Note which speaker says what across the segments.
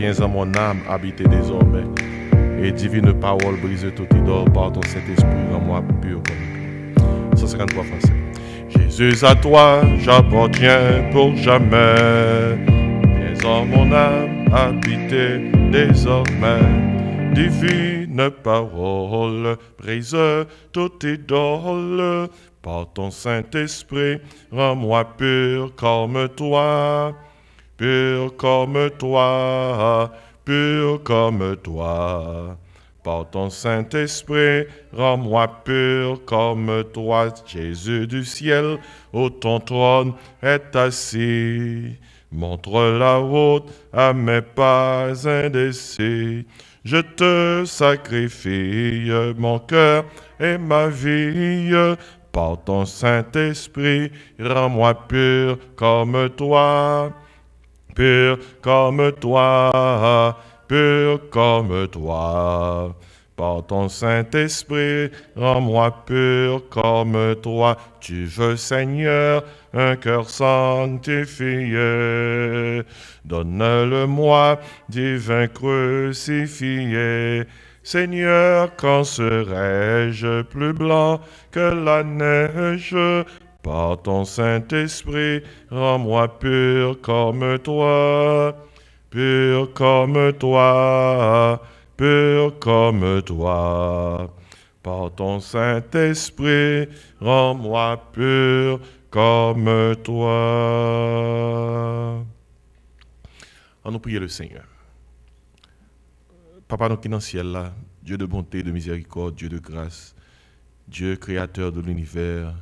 Speaker 1: Viens en mon âme habiter désormais. Et divine parole brise tout idole par ton Saint-Esprit, rends-moi pur comme 153 français. Jésus à toi, j'appartiens pour jamais. Viens en mon âme habiter désormais. Divine parole brise tout idole par ton Saint-Esprit, rends-moi pur comme toi pur comme toi, pur comme toi. Par ton Saint-Esprit, rends-moi pur comme toi, Jésus du ciel, où ton trône est assis. Montre la route à mes pas indécis. Je te sacrifie mon cœur et ma vie. Par ton Saint-Esprit, rends-moi pur comme toi pur comme toi, pur comme toi. Par ton Saint-Esprit, rends-moi pur comme toi. Tu veux, Seigneur, un cœur sanctifié. Donne-le-moi, divin crucifié. Seigneur, quand serai-je plus blanc que la neige par ton Saint-Esprit, rends-moi pur comme toi, pur comme toi, pur comme toi. Par ton Saint-Esprit, rends-moi pur comme toi. En nous prier le Seigneur. Papa, nous qui dans Dieu de bonté, de miséricorde, Dieu de grâce, Dieu créateur de l'univers,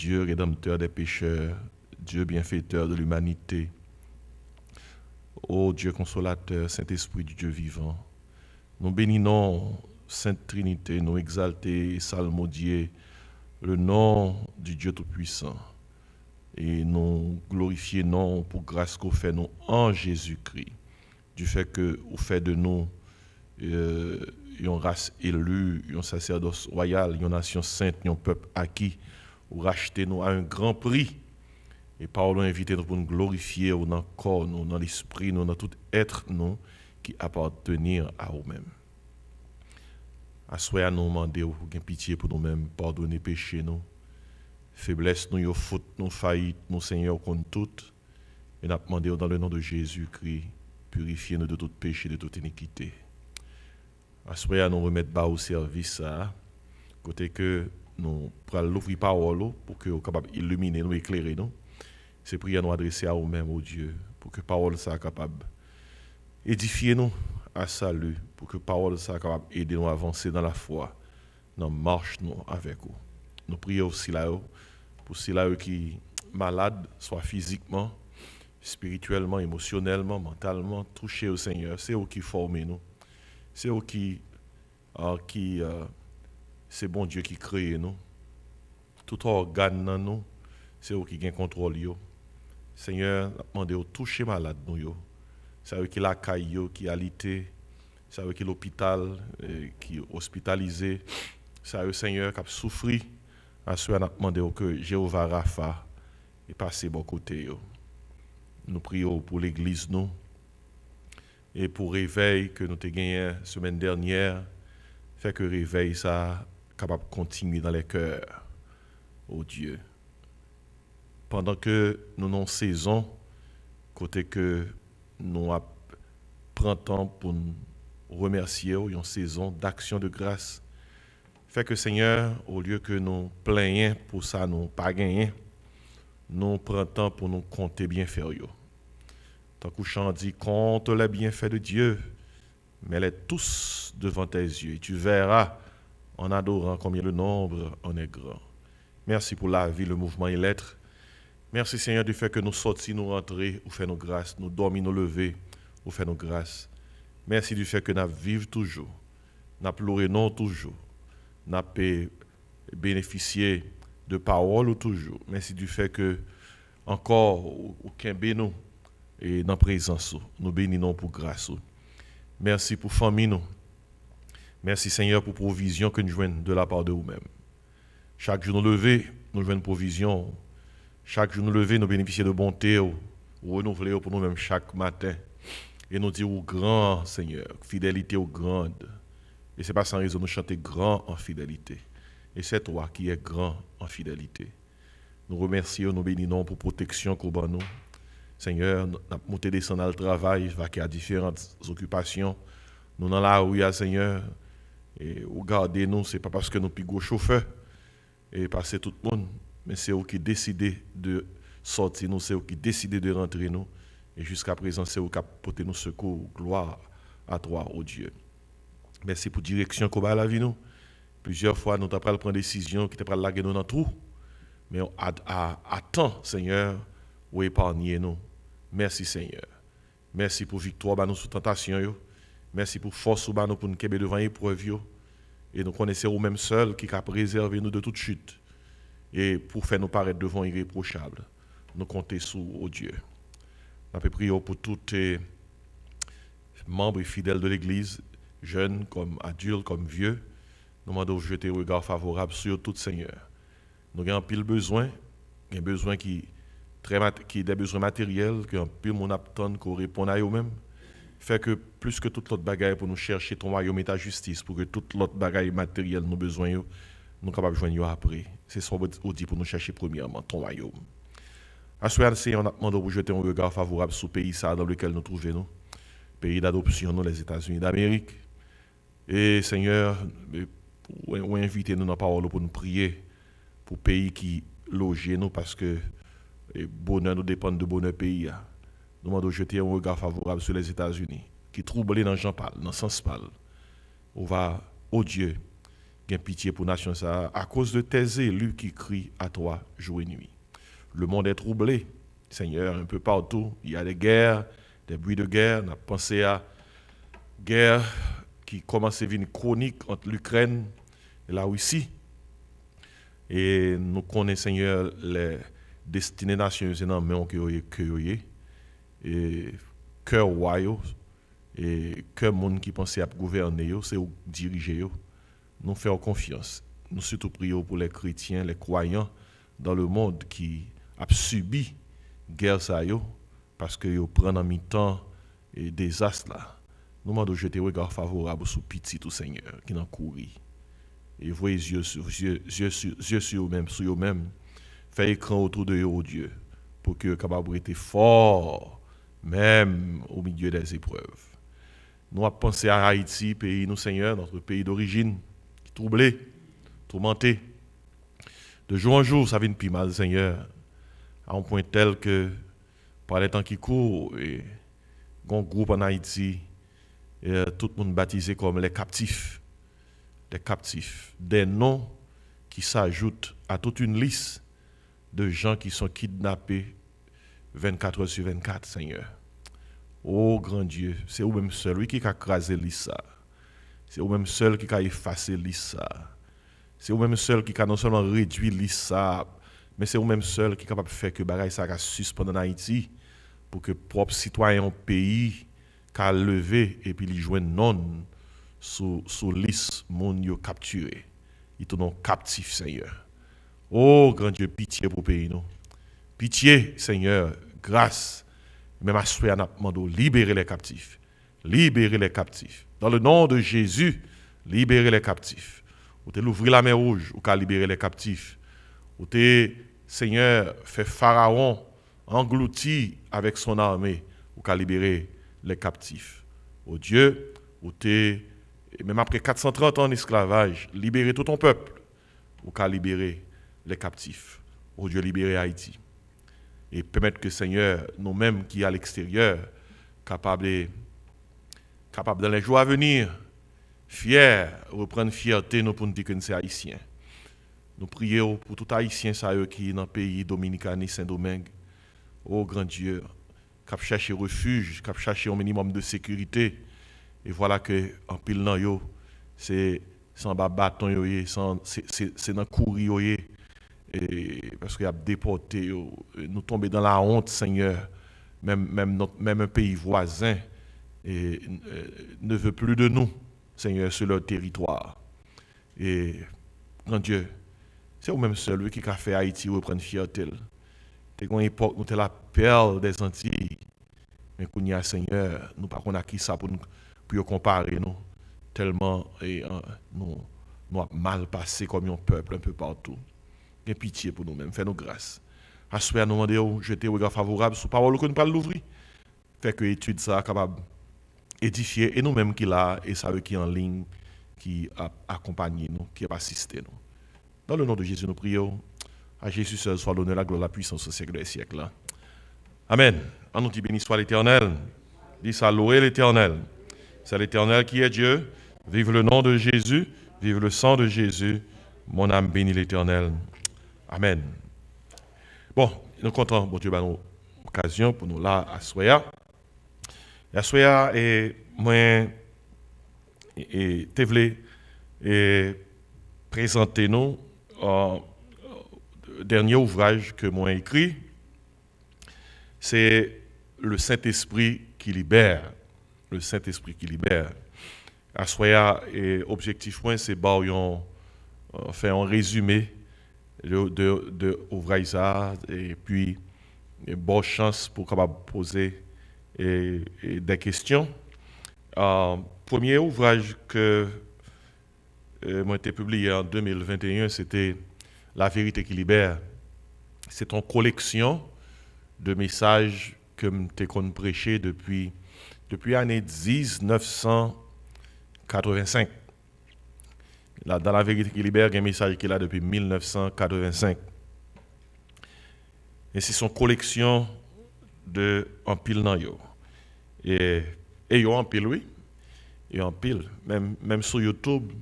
Speaker 1: Dieu rédempteur des pécheurs, Dieu bienfaiteur de l'humanité. Ô Dieu consolateur, Saint-Esprit du Dieu vivant, nous bénissons Sainte Trinité, nous exaltons et salmodier le nom du Dieu Tout-Puissant. Et nous glorifions pour grâce qu'au fait nous en Jésus-Christ, du fait que vous fait de nous euh, une race élue, un sacerdoce royal, une nation sainte, un peuple acquis ou racheter nous à un grand prix. Et Paul invité nous pour nous glorifier ou dans le corps, dans l'esprit, nous, dans tout être nous qui appartient à nous-mêmes. À à nous demander ou pitié pour nous-mêmes, pardonner péché nous, faiblesse nous, fautes, nos faillite nous, Seigneur, contre tout Et nous demander dans le nom de Jésus-Christ, purifier nous de tout péché, de toute iniquité. Assoyez à nous remettre bas au service, à, côté que nous pour l'ouvrir parole pour que capable illuminer nous éclairer nous c'est prière nous adresser à nous mêmes au oh Dieu pour que parole soit capable édifier nous à salut pour que parole soit capable d'aider nous à avancer dans la foi dans marche nous avec vous nous prions aussi là haut oh, pour ceux qui oh, qui malades soit physiquement spirituellement émotionnellement mentalement touchés au Seigneur c'est eux qui forment nous c'est eux qui euh, qui euh, c'est bon Dieu qui crée nous. Tout organe dans nous, c'est eux qui gagne contrôle. Yo. Seigneur, demandez au toucher malade nous. C'est eux qui a caille, eh, qui alité, c'est eux qui l'hôpital, qui hospitalisé. C'est eux, Seigneur, qui a souffri. À ce au que Jéhovah Rapha est passé bon côté. Nous prions pour l'Église nous et pour réveil que nous avons gagné la semaine dernière fait que réveil ça capable de continuer dans les cœurs, ô oh Dieu. Pendant que nous avons saison, côté que nous prenons temps pour nous remercier, une saison d'action de grâce. Fait que Seigneur, au lieu que nous plaignons pour ça, nous pas gagné, nous prenons temps pour nous compter bien faire. Tant que dit, compte les bienfaits de Dieu, mais les tous devant tes yeux, et tu verras en adorant combien le nombre en est grand. Merci pour la vie, le mouvement et l'être. Merci Seigneur du fait que nous sortions, nous rentrions, ou fait nos grâces, nous dormions, nous lever, ou fait nos grâces. Merci du fait que nous vivons toujours, nous pleurons toujours, nous bénéficier de paroles toujours. Merci du fait que encore aucun nous et dans présence nous bénissons pour grâce. Merci pour famille nous. Merci Seigneur pour provision que nous jouons de la part de vous-même. Chaque jour nous levé, nous joignons provision. Chaque jour nous lever, nous bénéficions de bonté, nous renouveler pour nous-mêmes chaque matin. Et nous dire au grand Seigneur, fidélité au grand. Et ce n'est pas sans raison, nous chanter grand en fidélité. Et c'est toi qui es grand en fidélité. Nous remercions, nous bénissons pour protection qu'on nous. Seigneur, nous avons monté dans le travail, va a différentes occupations. Nous dans la rue, hein, Seigneur, et vous gardez nous, ce n'est pas parce que nous pigons chauffeur et passer tout le monde, mais c'est vous qui décidez de sortir nous, c'est vous qui décidez de rentrer nous. Et jusqu'à présent, c'est vous qui portez nos secours. Gloire à toi, oh Dieu. Merci pour la direction qu'on la vie nous. Plusieurs fois, nous avons pris une décision qui nous laguer nous dans le trou. Mais à attend, Seigneur, ou épargner nous. Merci, Seigneur. Merci pour la victoire, bah, nous sous tentation. Merci pour force ou nous pour nous devant l'épreuve. Et nous connaissons nous-mêmes seuls qui cap préserver nous de toute chute. Et pour faire nous paraître devant irréprochables, Nous comptons sur Dieu. Nous avons pour tous les membres fidèles de l'Église, jeunes comme adultes, comme vieux. Nous demandons de jeter un regard favorable sur tout Seigneur. Nous avons pile besoin, un besoin qui, très, qui des besoins matériels, que pile mon attend qui réponde à eux-mêmes fait que plus que toute l'autre bagaille pour nous chercher ton royaume et ta justice, pour que toute l'autre bagaille matérielle nous besoin, nous sommes capables de joindre après. C'est ce qu'on dit pour nous chercher premièrement, ton royaume. À ce on a demandé jeter un regard favorable sur le pays dans lequel nous trouvons, nous. pays d'adoption, les États-Unis d'Amérique. Et Seigneur, ou invitez nous dans la parole pour nous prier pour le pays qui loge nous, parce que le eh, bonheur nous dépend de bonheur pays. Hein nous demandons de jeter un regard favorable sur les États-Unis, qui troublent dans Jean paul dans Sens pas. On va, oh Dieu, pitié pour nation à cause de tes lui qui crie à toi jour et nuit. Le monde est troublé, Seigneur, un peu partout. Il y a des guerres, des bruits de guerre. On a pensé à guerre qui commence à une chronique entre l'Ukraine et la Russie. Et nous connaissons, Seigneur, les destinées nationales, mais on que et le roi et que monde qui pensait à gouverner c'est diriger nous faire confiance nous surtout prions pour les chrétiens les croyants dans le monde qui a subi guerre parce que yo prend en mi-temps et désastre là nous demandons jeter regard favorable sur pitié tout Seigneur qui n'en couru et voyez yeux sur yeux sur yeux sur eux-mêmes sur eux-mêmes fait écran autour de eux oh Dieu pour que capable être fort même au milieu des épreuves. Nous avons pensé à Haïti, pays nous Seigneur, notre pays d'origine, qui troublé, tourmenté. De jour en jour, ça vient plus mal, Seigneur, à un point tel que, par les temps qui courent, et grand groupe en Haïti, euh, tout le monde baptisé comme les captifs, des captifs, des noms qui s'ajoutent à toute une liste de gens qui sont kidnappés 24 heures sur 24, Seigneur. Oh grand Dieu, c'est vous même seul, qui a crasé l'issa. C'est vous même seul qui a effacé l'issa. C'est vous même seul qui a non seulement réduit l'issa, mais c'est vous même seul qui est capable faire que bagaille ça en Haïti pour que propre citoyens pays qu'a levé et puis il joué non sous sous capturé. Ils sont captifs Seigneur. Oh grand Dieu, pitié pour le pays non. Pitié, Seigneur, grâce. Même à souhait, libérer les captifs. Libérer les captifs. Dans le nom de Jésus, libérer les captifs. Ou t'es l'ouvrir la mer rouge, ou qu'à libérer les captifs. Ou t'es, Seigneur, fait Pharaon englouti avec son armée, ou qu'à libérer les captifs. Ô Dieu, ou t'es, même après 430 ans d'esclavage, libérez tout ton peuple, ou qu'à libérer les captifs. Ô Dieu, libérez Haïti et permettre que Seigneur, nous-mêmes qui à l'extérieur, capables, capable dans les jours à venir, fiers, reprendre fierté nous pour nous dire que nous sommes haïtiens. Nous prions pour tout haïtien ça qui sont dans le pays dominicain Saint-Domingue. Ô oh, grand Dieu, qui cherche refuge, qui cherche un minimum de sécurité. Et voilà que en pile c'est sans bâton c'est dans courir et parce qu'il a déporté, euh, nous tomber dans la honte, Seigneur. Même, même, un pays voisin euh, ne veut plus de nous, Seigneur, sur leur territoire. Et, grand Dieu, c'est vous-même celui qui a fait Haïti reprendre fierté. C'est qu'on époque, nous la perle des Antilles. Mais y a, Seigneur, nous pas qu'on acquis ça pour nous comparer, nous. Tellement et, euh, nous, nous mal passé comme un peuple un peu partout pitié pour nous-mêmes, fais-nous grâce. Assoyez à nous jetez au regard favorable sous parole que nous pas l'ouvrir. Fait que l'étude soit capable d'édifier et nous-mêmes qui là et ça qui en ligne qui a accompagné nous, qui a assisté nous. Dans le nom de Jésus, nous prions. À Jésus seul soit l'honneur, la gloire, la puissance au siècle des siècles. Amen. En nous dit béni soit l'Éternel. Dis à louer l'Éternel. C'est l'Éternel qui est Dieu. Vive le nom de Jésus. Vive le sang de Jésus. Mon âme bénit l'Éternel. Amen. Bon, nous comptons, bon Dieu, ben, occasion pour nous là à Soya. À Soya, et moi, et Tevle, et présenter nous euh, dernier ouvrage que moi écrit. C'est le Saint-Esprit qui libère. Le Saint-Esprit qui libère. À Soya, et objectif, c'est bah, un résumé de, de, et puis bonne chance pour poser des questions. Euh, premier ouvrage que euh, été publié en 2021, c'était La vérité qui libère. C'est une collection de messages que je qu'on prêché depuis depuis l'année 1985 dans la vérité qui libère, il y a un message qui est là depuis 1985. Et c'est son collection de en pile Et, et yo un pile, oui. Et en pile. Même, même sur YouTube,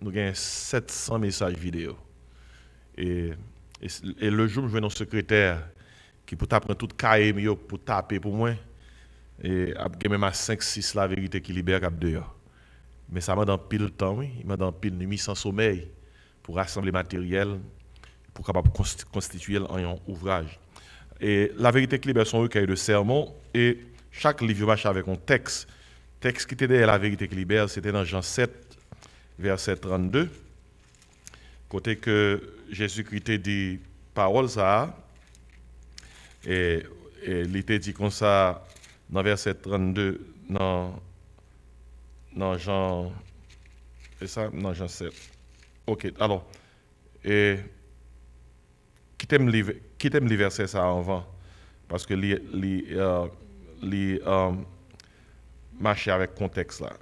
Speaker 1: nous avons 700 messages vidéo. Et, le jour où je vais dans secrétaire qui peut apprendre tout KM pour taper pour moi, et a même à 5-6 la vérité qui libère cap dehors. Mais ça m'a dans pile temps, oui. Il m'a dans pile nuit sans sommeil pour rassembler matériel, pour capable constituer un ouvrage. Et la vérité libère libère sont recueil de sermon. et chaque livre marche avec un texte. Texte qui était derrière la vérité qui libère, c'était dans Jean 7, verset 32, côté que Jésus-Christ dit paroles ça, et, et il était dit comme ça dans verset 32, dans non, Jean. et ça non Jean 7. Ok, alors. Et, quittez t'aime versets verset ça avant, parce que les euh, euh, marcher avec contexte là.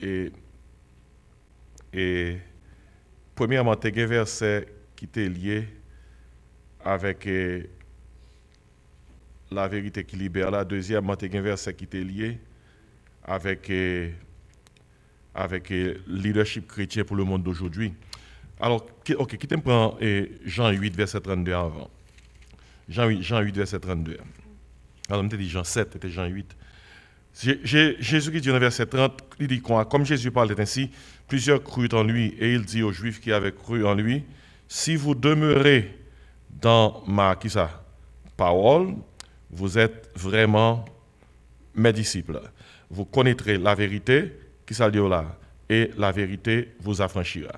Speaker 1: Et, et premièrement, tu as un verset qui t'est lié avec euh, la vérité qui libère. La deuxièmement, tu as un verset qui t'est lié avec. Euh, avec le euh, leadership chrétien pour le monde d'aujourd'hui. Alors, ok, qui te prend euh, Jean 8, verset 32 avant Jean 8, Jean 8 verset 32. Alors, on dit Jean 7, c'était Jean 8. Jésus qui dit dans verset 30, il dit quoi Comme Jésus parlait ainsi, plusieurs crurent en lui, et il dit aux Juifs qui avaient cru en lui Si vous demeurez dans ma qui ça, parole, vous êtes vraiment mes disciples. Vous connaîtrez la vérité, qui s'allait là, et la vérité vous affranchira.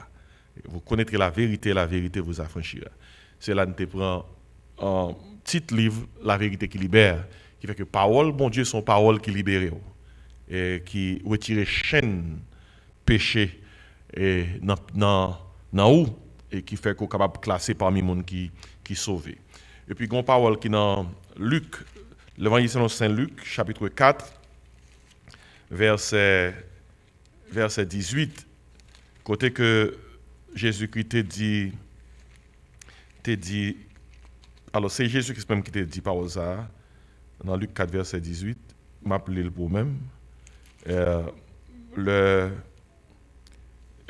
Speaker 1: Vous connaîtrez la vérité, la vérité vous affranchira. C'est là nous prend un petit livre, La vérité qui libère, qui fait que parole, bon Dieu, sont paroles qui libèrent, oh, et qui retirent chaîne, péché, et dans, dans, où, et qui fait qu'on est capable de classer parmi les gens qui, qui sauvés. Et puis, grand parole qui est dans Luc, l'évangile Saint Luc, chapitre 4, verset verset 18, côté que Jésus-Christ te dit, te dit, alors c'est Jésus-Christ même qui te dit par hasard, dans Luc 4, verset 18, m'appeler le pour même, euh, le,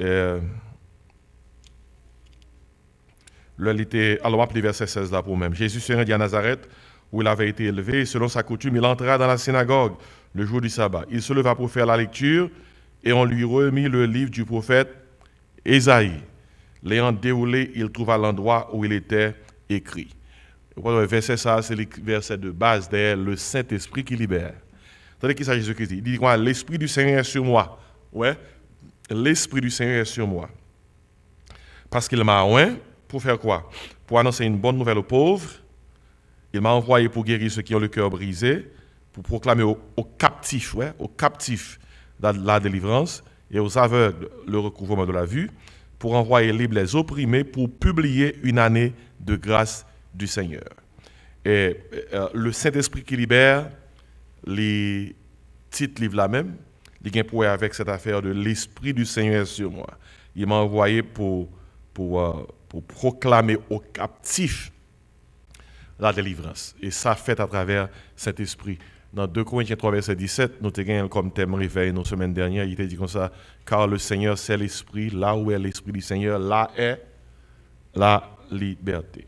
Speaker 1: euh, était, alors m'appeler verset 16 là pour même, Jésus se rendit à Nazareth, où il avait été élevé, et selon sa coutume, il entra dans la synagogue le jour du sabbat. Il se leva pour faire la lecture, et on lui remit le livre du prophète Esaïe L'ayant déroulé, il trouva l'endroit où il était écrit. Le verset ça, c'est le verset de base derrière le Saint-Esprit qui libère. savez qui s'agit Jésus-Christ Il dit quoi L'Esprit du Seigneur est sur moi. Ouais, l'Esprit du Seigneur est sur moi. Parce qu'il m'a oint pour faire quoi Pour annoncer une bonne nouvelle aux pauvres. Il m'a envoyé pour guérir ceux qui ont le cœur brisé, pour proclamer aux, aux captifs, ouais, aux captifs la délivrance et aux aveugles le recouvrement de la vue, pour envoyer libres les opprimés, pour publier une année de grâce du Seigneur. Et euh, le Saint-Esprit qui libère, les titres livres la même, il pourrait avec cette affaire de l'Esprit du Seigneur sur moi. Il m'a envoyé pour, pour, euh, pour proclamer aux captifs la délivrance. Et ça fait à travers cet esprit dans 2 Corinthiens 3, verset 17, nous avons comme thème réveil nos semaine dernière, il était dit comme ça, car le Seigneur, c'est l'Esprit, là où est l'Esprit du Seigneur, là est la liberté.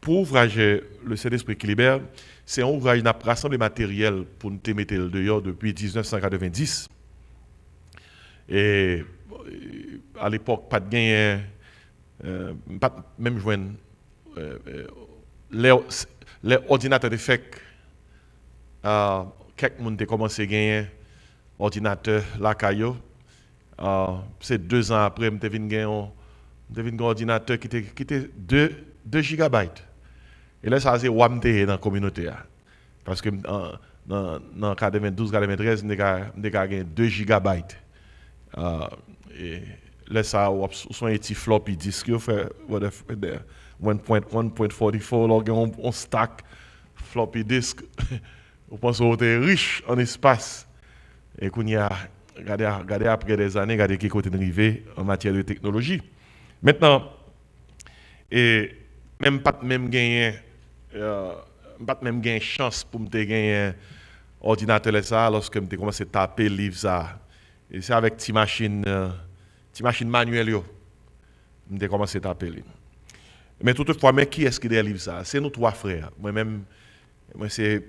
Speaker 1: Pour ouvrager le Saint-Esprit qui libère, c'est un ouvrage qui rassemblé matériel pour nous mettre dehors depuis 1990. Et euh, à l'époque, pas de gain, euh, euh, pas même joindre. les, ordinateurs de euh, Quelqu'un a commencé à gagner ordinateur la caillou. Euh, c'est deux ans après, je suis gagner un ordinateur qui était qui 2 gigabytes. Et là, ça, c'est wamte dans la communauté. Parce que dans 92-93, je gagné 2 gigabytes. et là, ça, a un petit floppy disk, 1.44, on a un stack floppy disk. Vous pensez que vous êtes riche en espace. Et qu'on y a, gardé après des années, gardé qui côté arrivé en matière de technologie. Maintenant, et même pas même gagner, euh, pas même gagner chance pour me gagner ordinateur ça lorsque je commencé à taper livre ça. Et c'est avec petite machine, euh, que manuelles, yo. J'ai commencé à taper Mais toutefois, mais qui est-ce qui est livre ça C'est nos trois frères. Moi-même, moi c'est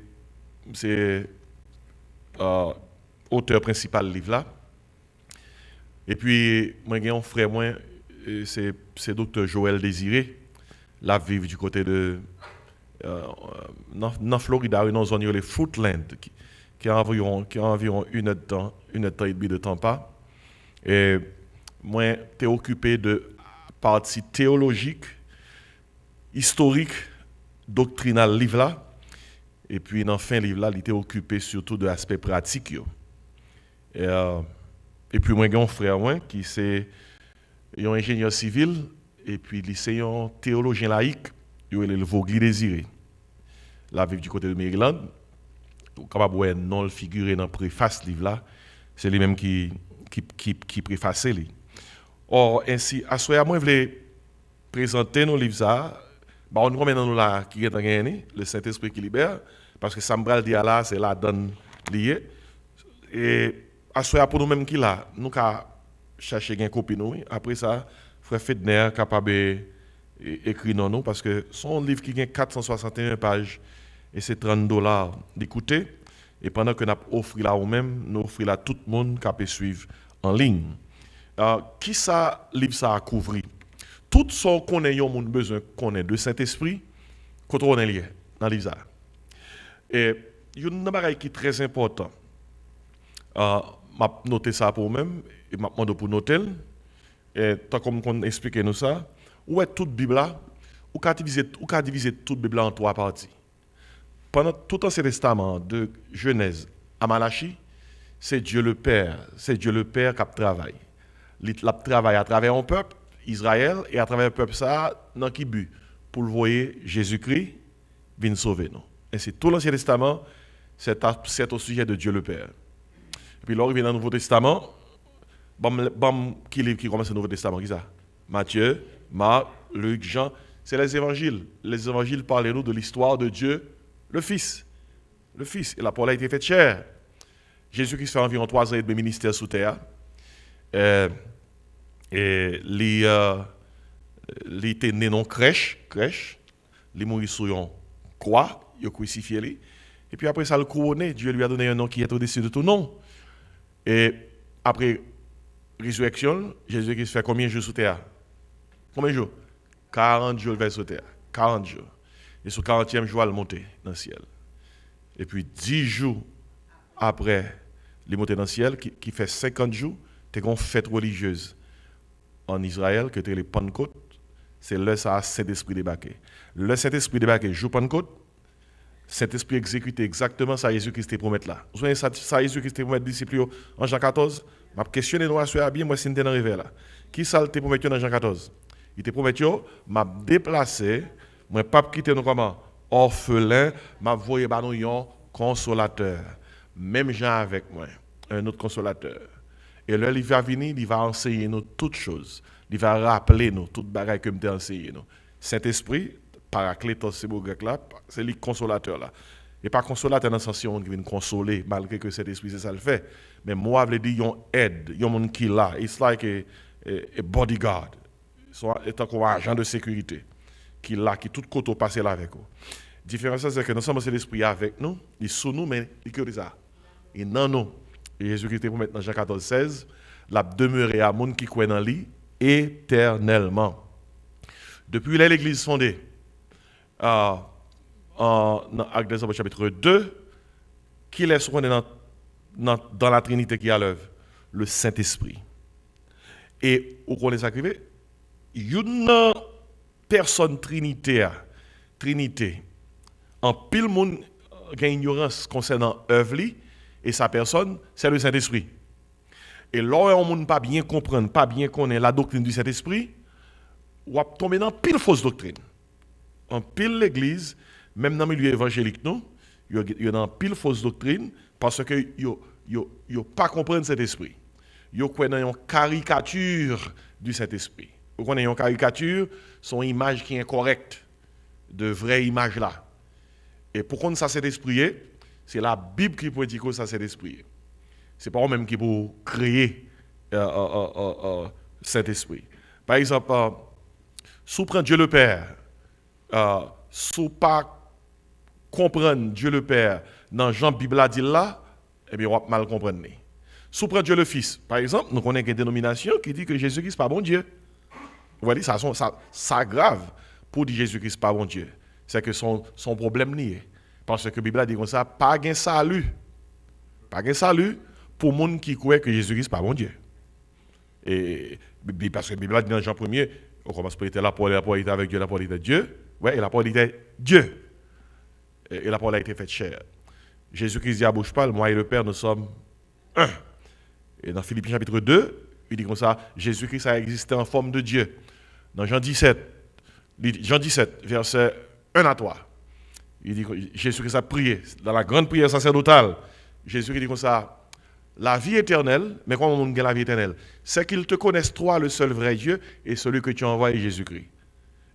Speaker 1: c'est euh, auteur principal livre là. Et puis, moi, j'ai un frère, c'est le docteur Joël Désiré, la vive du côté de. Euh, euh dans Florida, dans une zone les Fruitland, qui, qui, a environ, qui environ une heure de temps, une heure et demie de temps pas. Et moi, j'étais occupé de partie théologique, historique, doctrinale livre là. Et puis, dans fin livre là, il était occupé surtout de l'aspect pratique. Et, euh, et, puis, moi, j'ai un frère moi, qui est un ingénieur civil et puis il un théologien laïque, il est le Vogli Désiré. la vie du côté de Maryland. Capable voir non le figuré dans préface livre là, c'est lui-même qui qui qui, qui préface Or ainsi, à ce moment, je voulais présenter nos livres là Bah, on nous maintenant dans là qui est en le Saint-Esprit qui libère parce que Sambral dit là, c'est la donne liée. Et à ce pour nous-mêmes là, nous avons cherché une nous. Après ça, Frère Fedner capable d'écrire non nous, parce que son livre qui a 461 pages et c'est 30 dollars d'écouter. Et pendant que nous offert là nous-mêmes, nous offrons là tout le monde qui peut suivre en ligne. Alors, euh, qui ça, livre ça a couvert Tout ce qu'on a besoin qu'on de Saint-Esprit, quand on est lié dans livre et il y a une chose qui est très important. Euh, noté ça pour moi-même et je demande pour noter. Et tant comme qu'on explique nous ça, où est toute Bible là, ou divisé toute toute Bible en trois parties. Pendant tout ce Testament de Genèse à Malachie, c'est Dieu le Père, c'est Dieu le Père qui travaille. Il travaille à travers un peuple, Israël, et à travers un peuple ça, dans qui but pour le Jésus-Christ, vient sauver nous. Et c'est tout l'Ancien Testament, c'est au sujet de Dieu le Père. Et puis là, vient dans le Nouveau Testament. qui, qui commence le Nouveau Testament qui ça Matthieu, Marc, Luc, Jean. C'est les évangiles. Les évangiles parlent nous de l'histoire de Dieu, le Fils. Le Fils. Et la parole a été faite chair. Jésus christ fait environ trois ans et ministère sous terre. Euh, et il euh, était né non crèche, crèche. Il mort sur une croix il a crucifié Et puis après ça, le couronné, Dieu lui a donné un nom qui est au-dessus de tout nom. Et après résurrection, Jésus-Christ fait combien de jours sur terre Combien de jours 40 jours vers sur terre. 40 jours. Et sur 40e jour, il monté dans le ciel. Et puis 10 jours après, il monter dans le ciel, qui, fait 50 jours, tu une fête religieuse en Israël, que tu les Pentecôte. C'est là ça Saint-Esprit débarqué. Le Saint-Esprit débarqué, jour Pentecôte, Saint-Esprit exécute exactement ça Jésus-Christ promet là. Vous voyez ça, ça Jésus-Christ promet disciples en Jean 14, m'a questionné nous sur bien moi si dans rêve là. Qui ça te promet dans Jean 14 Il te promet yo m'a déplacé, moi pas quitter nous comment orphelin, m'a voyé ba consolateur. Même Jean avec moi, un autre consolateur. Et là, il va venir, il va enseigner nous toutes choses. Il va rappeler nous toutes bagages que me enseigné nous. Saint-Esprit Paraclétos, c'est le c'est consolateur là. Et pas consolateur dans le sens où qui vient consoler, malgré que cet esprit, c'est ça le fait. Mais moi, je veux dire, une aide, un monde qui là. It's like a, a, a bodyguard. C'est un agent de sécurité qui là, qui tout côté passé là avec eux. La différence, c'est que nous sommes Cet l'esprit avec nous, il est sous nous, mais il est dans nous. Et Jésus-Christ est maintenant, Jean 14, 16, l'a demeuré à monde qui croit dans lui éternellement. Depuis l'Église fondée, en, dans Actes des chapitre 2, qui laisse dans, dans, dans, la Trinité qui a l'œuvre Le Saint-Esprit. Et au cours des il une personne trinitaire, Trinité, en pile monde a une ignorance concernant l'œuvre, et sa personne, c'est le Saint-Esprit. Et lorsqu'on ne pas bien comprendre, pas bien connaître la doctrine du Saint-Esprit, on va tomber dans pile fausse doctrine en pile l'église, même dans le milieu évangélique, non, il y a en pile fausse doctrine parce que n'ont pas comprendre cet esprit. Ils a une caricature du cet esprit Ils une caricature, son image qui est incorrecte, de vraie image là. Et pourquoi qu'on ça cet esprit, c'est la Bible qui peut dire que ça cet esprit. C'est pas eux même qui pour créer euh, euh, euh, cet esprit. Par exemple, sous Dieu le Père, ne euh, sous pas comprendre Dieu le Père dans Jean Bible dit là, et eh bien, on va mal comprendre. Sous Dieu le Fils, par exemple, nous connaissons une dénomination qui dit que Jésus-Christ n'est pas bon Dieu. Vous voyez, ça, ça, pour dire Jésus-Christ n'est pas bon Dieu. C'est que son, son problème pas Parce que la Bible dit comme ça, pas de salut. Pas de salut pour monde qui croit que Jésus-Christ n'est pas bon Dieu. Et, parce que la Bible dit dans Jean 1er, on commence par être là pour avec Dieu, la pour avec Dieu. Ouais, et la parole était Dieu. Et, la parole a été faite chère. Jésus-Christ dit à pas. moi et le Père, nous sommes un. Et dans Philippe chapitre 2, il dit comme ça, Jésus-Christ a existé en forme de Dieu. Dans Jean 17, Jean 17, verset 1 à 3, il dit, Jésus-Christ a prié, dans la grande prière sacerdotale, Jésus-Christ dit comme ça, la vie éternelle, mais comment on dit la vie éternelle C'est qu'ils te connaissent toi, le seul vrai Dieu, et celui que tu envoies Jésus-Christ.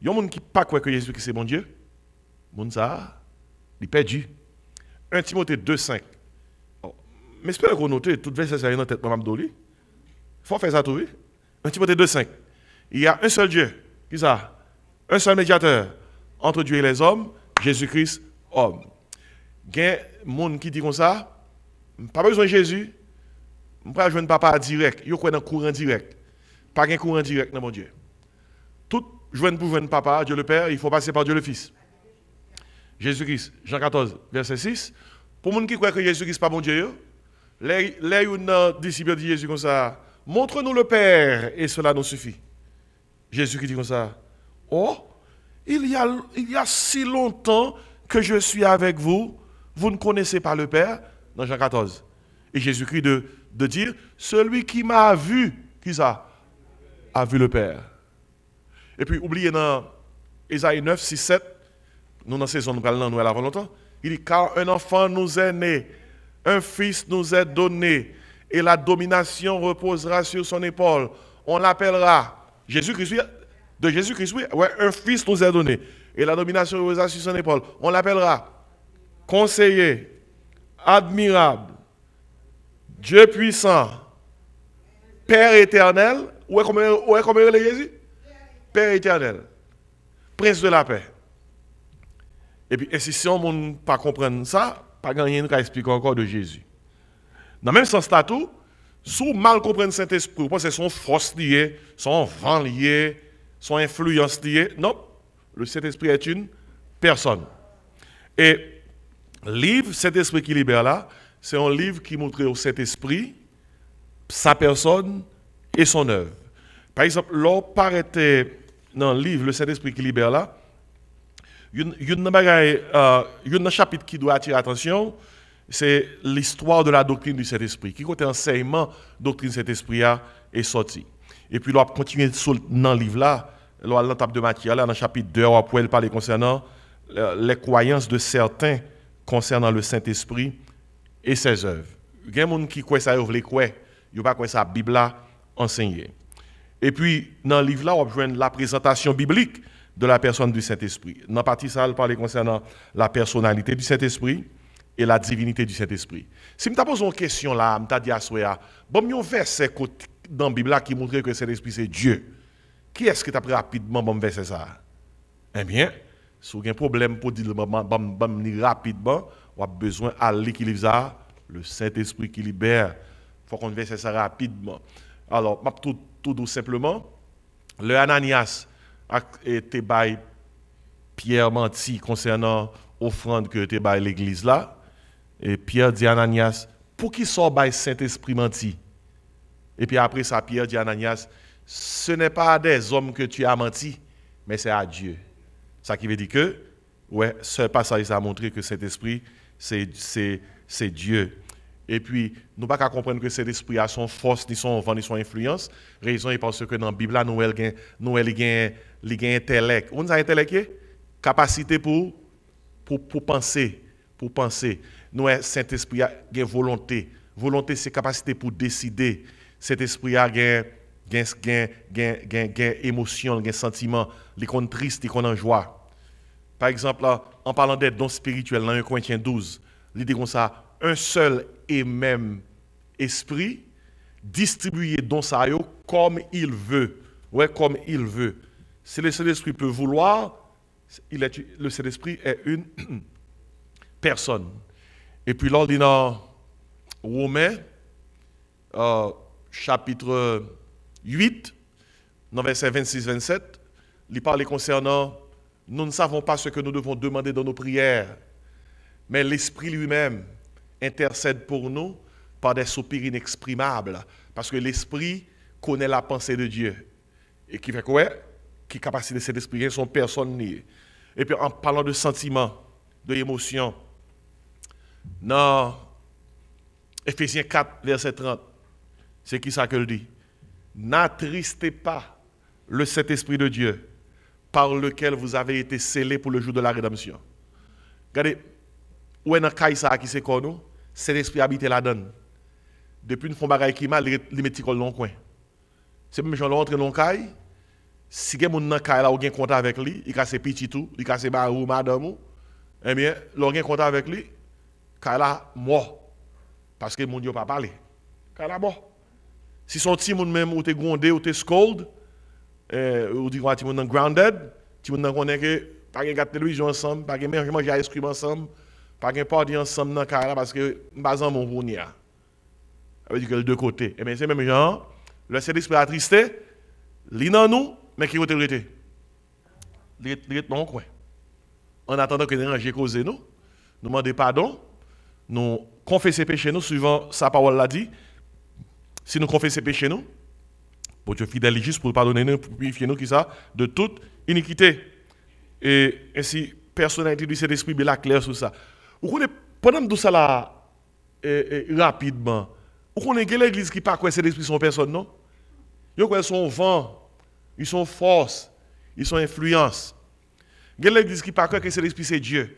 Speaker 1: Il y a des gens qui ne pas que Jésus-Christ est bon Dieu. Moun ça, il est perdu. 1 Timothée 2,5. Mais j'espère qu'on note, tout verset ça dans tête Il faut faire ça tout, oui. 1 Timothée 2,5. Il y a un seul Dieu. Qui ça Un seul médiateur entre Dieu et les hommes, Jésus-Christ, homme. Il y a des gens qui disent comme ça pas besoin de Jésus. Je ne pas joindre papa direct. Je crois dans courant direct. Pas un courant direct, dans mon Dieu joindre pour papa, Dieu le Père, il faut passer par Dieu le Fils. Jésus-Christ, Jean 14, verset 6. Pour les qui croient que Jésus-Christ n'est pas bon Dieu, les, disciples disent Jésus comme ça, montre-nous le Père et cela nous suffit. Jésus christ dit comme ça, oh, il y, a, si longtemps que je suis avec vous, vous ne connaissez pas le Père, dans Jean 14. Et Jésus-Christ de, de dire, celui qui m'a vu, qui ça A vu le Père. Et puis, oubliez dans Esaïe 9, 6, 7, nous dans saison, nous parlons avant longtemps, il dit, car un enfant nous est né, un fils nous est donné, et la domination reposera sur son épaule. On l'appellera Jésus-Christ, de Jésus-Christ, oui, ouais, un fils nous est donné, et la domination reposera sur son épaule. On l'appellera conseiller, admirable, Dieu puissant, Père éternel, où est-ce qu'on est, Jésus Père éternel, prince de la paix. Et puis, si, on ne pas comprendre ça, pas gagner nous expliquer encore de Jésus. Dans le même sens, statut, tout, sous mal comprendre Saint-Esprit, parce que son force liée, son vent lié, son influence liée, non, le Saint-Esprit est une personne. Et livre Cet esprit qui libère là, c'est un livre qui montre au Saint-Esprit sa personne et son œuvre. Par exemple, l'homme paraît dans le livre Le Saint-Esprit qui libère là, il y a un chapitre qui doit attirer l'attention, c'est l'histoire de la doctrine du Saint-Esprit. Qui côté enseignement, doctrine du Saint-Esprit est sorti. Et puis, on continuer dans le livre là, dans la table de matière, dans le chapitre 2, où va parler concernant euh, les croyances de certains concernant le Saint-Esprit et ses œuvres. Il y a des gens qui croient ça, ils ne croient pas, ne pas ça, la Bible enseignée. Et puis, dans le livre-là, on de la présentation biblique de la personne du Saint-Esprit. Dans la partie ça, on parle concernant la personnalité du Saint-Esprit et la divinité du Saint-Esprit. Si je te pose une question là, je dis à vous bon, un verset dans la Bible qui montre que le Saint-Esprit c'est Dieu. Qui est-ce que tu as pris rapidement bon verset ça Eh bien, si vous avez un problème pour dire rapidement, vous avez besoin à qui le Saint-Esprit qui libère. Il faut qu'on verset ça rapidement. Alors, je tout tout simplement, le Ananias a été Pierre menti concernant l'offrande que était bail l'église là. Et Pierre dit à Ananias, pour qui sort bail Saint-Esprit menti Et puis après ça, Pierre dit à Ananias, ce n'est pas à des hommes que tu as menti, mais c'est à Dieu. Ça qui veut dire que, ouais, ce passage a montré que Saint-Esprit, c'est Dieu et puis, nous pas comprendre que cet esprit a son force, ni son vent, son influence. Raison est parce que dans la Bible, nous avons un intellect. On a l'intellect capacité pour, pour, pour penser. Pour penser. Nous avons eh, Saint-Esprit a une volonté. Volonté, c'est capacité pour décider. Cet esprit a une émotion, un sentiment. Il est triste, il est en joie. Par exemple, en parlant d'être dons spirituels, dans 1 Corinthiens 12, il dit comme ça un seul et même esprit, distribué sa ça comme il veut. Ouais, comme il veut. Si le Saint-Esprit peut vouloir, il est, le Saint-Esprit est une personne. Et puis l'ordinaire dans Romains, euh, chapitre 8, dans verset 26-27, il parle concernant nous ne savons pas ce que nous devons demander dans nos prières, mais l'Esprit lui-même intercède pour nous par des soupirs inexprimables. Parce que l'esprit connaît la pensée de Dieu. Et qui fait quoi Qui capacité de cet esprit, sont personne ni. Et puis en parlant de sentiments, de émotions, dans Ephésiens 4, verset 30, c'est qui ça que le dit N'attristez pas le Saint-Esprit de Dieu par lequel vous avez été scellés pour le jour de la rédemption. Regardez, où est-ce qui s'est nous c'est l'esprit habité la donne. Depuis une fois bagaille qui mal, les mettre dans le coin. C'est même gens l'entrée dans caille. Si quelqu'un dans caille là, ou gain compte avec lui, il casse petit tout, il casse barou madame eh bien, l'on gain compte avec lui, caille a mort parce que mon Dieu pas parlé. Caille a mort. Si son petit monde même ou te grondé ou te scold, eh, ou dit quoi, tu monde grounded, tu monde connaît eh, que pas gain télévision ensemble, pas gain manger à cream ensemble. Pas qu'un parti ensemble dans le carré parce que je pas en mon rounier. Ça veut dire que deux côtés. Et eh bien, c'est même genre, le service Il est dans nous, mais qui est il L'été dans le coin. En attendant que les nous causent nous, nous demandons pardon, nous confessons péché nous, suivant sa parole l'a dit. Si nous confessons péché nous, pour Dieu fidèle juste pour pardonner nous, pour purifier nous, qui ça, de toute iniquité. Et ainsi, personnalité du Saint-Esprit, bien la clair sur ça. Vous connaissez, pendant tout ça eh, eh, rapidement, vous connaissez l'église qui pas quoi c'est l'esprit son personne, non? Ils connaissez son vent, ils sont force, ils sont influence. Quelle l'église qui pas que c'est l'esprit c'est Dieu.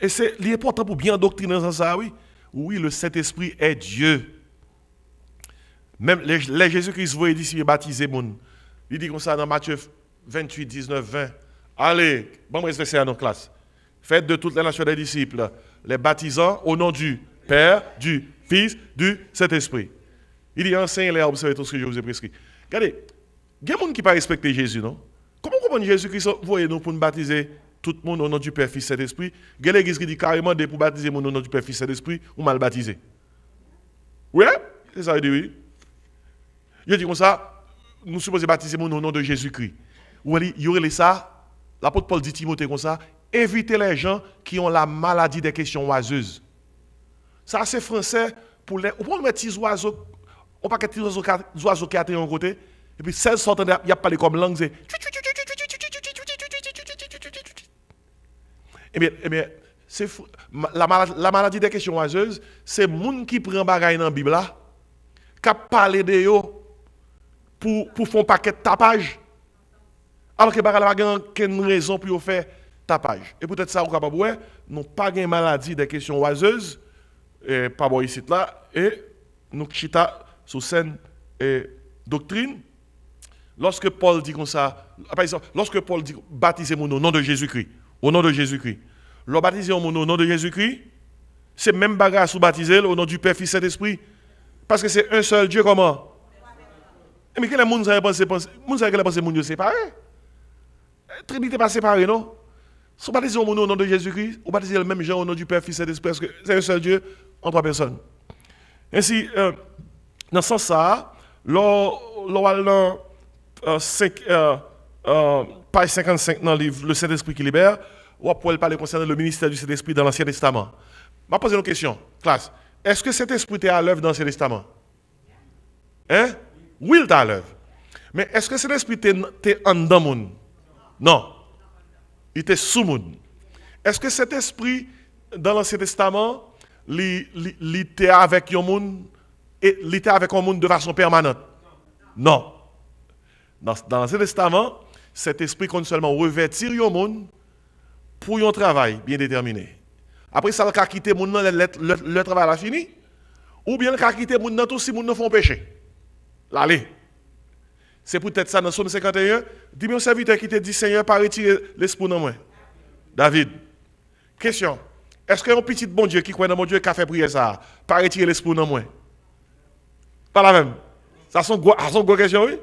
Speaker 1: Et c'est important pour bien doctriner dans ça, oui. Oui, le Saint-Esprit est Dieu. Même les, Jésus-Christ voyait est baptisé mon. Il dit comme ça dans Matthieu 28, 19, 20. Allez, bon c'est à nos classes. Faites de toutes les nations des disciples, les baptisant au nom du Père, du Fils, du Saint-Esprit. Il dit, enseigne-les à observer tout ce que je vous ai prescrit. Regardez, il y a des gens qui ne pas Jésus, non Comment comprendre Jésus-Christ Voyez-nous pour nous baptiser tout le monde au nom du Père, Fils, Saint-Esprit. Il y a l'église qui dit carrément de pour baptiser au nom du Père, Fils, Saint-Esprit, ou mal baptiser. Oui, hein? c'est ça, il dit oui. Il dit comme ça, nous supposons baptiser au nom de Jésus-Christ. Ou il y aurait ça, l'apôtre Paul dit Timothée comme ça, éviter les gens qui ont la maladie des questions oiseuses. Ça, c'est français pour les. On peut mettre oiseaux, on peut mettre oiseaux, oiseaux qui atterrissent en côté, et puis 16 sortent, il y a pas comme langue, Eh bien, bien la, maladie, des questions oiseuses, c'est les gens qui prennent choses dans la Bible, qui parlent de eux pour, pour faire un paquet de tapage. Alors que bagaille n'a pas raison pour faire tapage. Et peut-être ça, vous capable pas de maladie des questions oiseuses, et pas bon ici là, et nous chita sous scène et doctrine. Lorsque Paul dit comme ça, ah, par exemple, lorsque Paul dit baptisez-moi au nom de Jésus-Christ, au nom de Jésus-Christ, le baptiser au nom de Jésus-Christ, c'est même bagage sous baptiser au nom du Père, Fils, Saint-Esprit. Parce que c'est un seul Dieu, comment eh, Mais quel est monde qui a pensé, pensé, pensé, pensé, pensé, pensé, pensé, pensé, pensé, pensé, pensé, si vous baptisez au nom de Jésus-Christ, vous baptisez le même genre au nom du Père, Fils et Esprit, parce que c'est un seul Dieu en trois personnes. Ainsi, euh, dans ce sens-là, l'on euh, euh, page 55 dans le livre Le Saint-Esprit qui libère, on pouvoir parler concernant le ministère du Saint-Esprit dans l'Ancien Testament. Je vais poser une question, classe. Est-ce que cet esprit est à l'œuvre dans l'Ancien Testament Hein Oui, il est à l'œuvre. Mais est-ce que saint esprit est en Non. Non il était sous monde. Est-ce que cet esprit dans l'Ancien Testament, il était avec un monde était avec de façon permanente Non. Dans, l'Ancien Testament, cet esprit compte seulement revêtir un monde pour un travail bien déterminé. Après ça, il a quitté le, le, le, travail a fini. Ou bien il a quitté le monde tout si le monde ne font péché. L'aller. C'est peut-être ça dans le Somme 51. Dis mon serviteur qui te dit Seigneur, pas retirer l'esprit dans moi. David. Question. Est-ce qu'il y a un petit bon Dieu qui croit dans mon Dieu qui a fait prier ça Pas retirer l'esprit dans moi. Pas la même. Ça sont gros, gros questions, oui?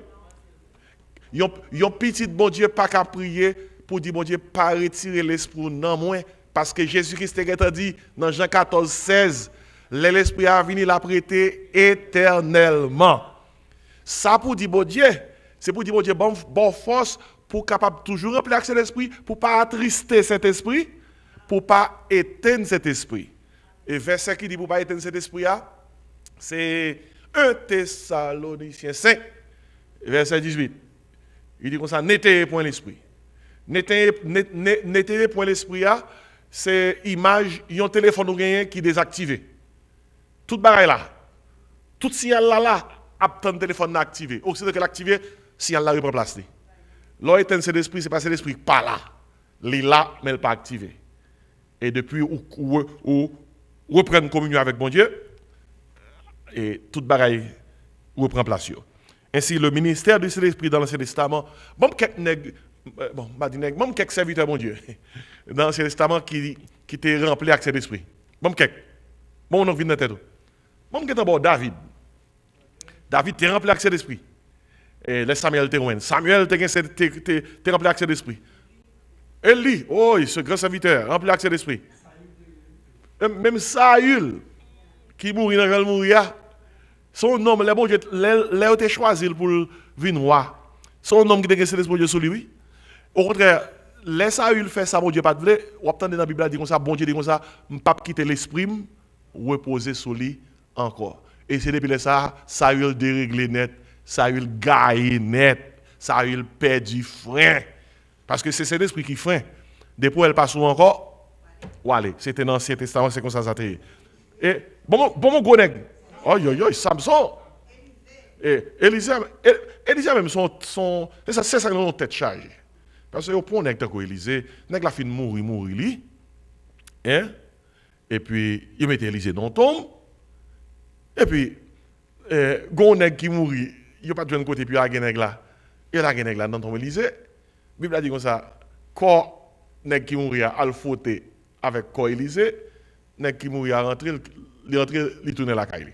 Speaker 1: Il y a un petit bon Dieu pas qu'à prier pour dire, bon Dieu, pas retirer l'esprit dans moi. Parce que Jésus-Christ a dit dans Jean 14, 16, l'esprit a venu l'apprêter éternellement. Ça pour dire, bon Dieu, c'est pour dire, bon Dieu, bon, bon force pour capable toujours remplir à cet l'esprit, pour ne pas attrister cet esprit, pour ne pas éteindre cet esprit. Et verset qui dit pour ne pas éteindre cet esprit, hein, c'est 1 Thessaloniciens 5, verset 18. Il dit comme ça, n'éteignez point l'esprit. N'éteignez point l'esprit, hein, c'est image, un téléphone ou rien qui est désactivé. Tout est là, tout signal là, là, un téléphone activé. Ou c'est que l'activer, si elle l'a reprend place. L'eau éteint cet esprit, c'est pas cet esprit pas là. Il est là, mais il pas activé. Et depuis ou reprennent communion avec bon Dieu, et toute bagaille reprend place. Ainsi, le ministère du Saint-Esprit dans l'Ancien Testament, euh, bon, quelques nègres, bon, bon, quelques serviteurs, bon Dieu, dans l'Ancien Testament qui, qui étaient remplis avec Saint-Esprit. Bon, quelques. Bon, on en vient de tête. Bon, oh. quelques d'abord David. David était rempli avec Saint-Esprit. Et eh, laisse Samuel te Samuel te, te, rempli d'accès d'esprit. Eli oh, ce grand serviteur, rempli d'accès d'esprit. Même Saül, qui mourit dans le mourir, son homme, les a Dieu, choisi pour venir Son homme qui a laissé l'esprit de Dieu sur lui. Au contraire, laisse Saül fait ça, bon Dieu, pas de On Ou dans la Bible, dit comme ça, bon Dieu dit comme ça, ne pas quitter l'esprit, reposer sur lui encore. Et c'est depuis ça, Saül déréglé net ça a eu le gagné net, ça a eu le perdu frein. Parce que c'est cet esprit qui freine. Depuis elle passe où encore Ou allez, c'était dans l'Ancien Testament, c'est comme ça ça a été. Et, bon, bon, mon gros nègre. Oh, Samson. Et, Élisée, Élisée même, son, son, c'est ça, c'est ça que nous tête chargée. Parce que au point nègre, t'as Élisée, nègre la fin mourir, mourir, lui. Hein? Et puis, il mettait Élisée dans le tombe. Et puis, euh, gros nègre qui mourit il n'y a pas de côté, puis il y a un là. Il y a un nègre là dans ton Élysée. La Bible dit comme ça corps nègre qui mourit à le fauter avec corps Élysée, nègre qui mourit à rentrer, il rentre, il tourne la caille.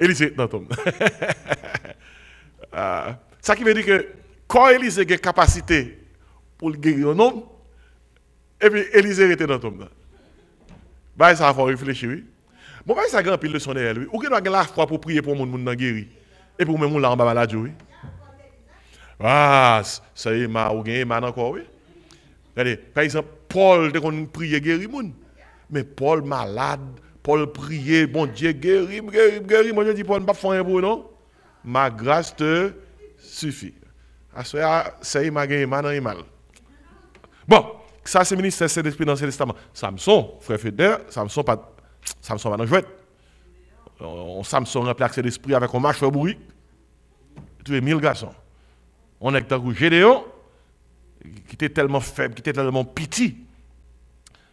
Speaker 1: Élysée, dans ton. Ça qui veut dire que corps Élysée a une capacité pour guérir un homme, et puis Élysée était dans ton. Bah, ça, il faut réfléchir, oui. Bon, ben ça grand pile sonnerie. derrière lui. Ou qu'il doit la foi pour prier pour mon monde guéris Et pour même là en bas malade oui. Ah, ça y est, ma ou gagne man encore oui. Regardez, par exemple, Paul te qu'on prier guéri moun. Mais Paul malade, Paul prier, bon Dieu guéris, guéris, guéris, moi je dis Paul pas faire pour non. Ma grâce te suffit. Ah, ça y est, ma gagne man mal. Bon, ça c'est ministre, c'est l'esprit dans le Samson, frère Feder, Samson pas Samson va dans jouet. Euh, on Samson remplit l'accès l'esprit avec un marcheur bourrique. Tu es mille garçons. On est dans Gédéon, qui était tellement faible, qui était tellement petit.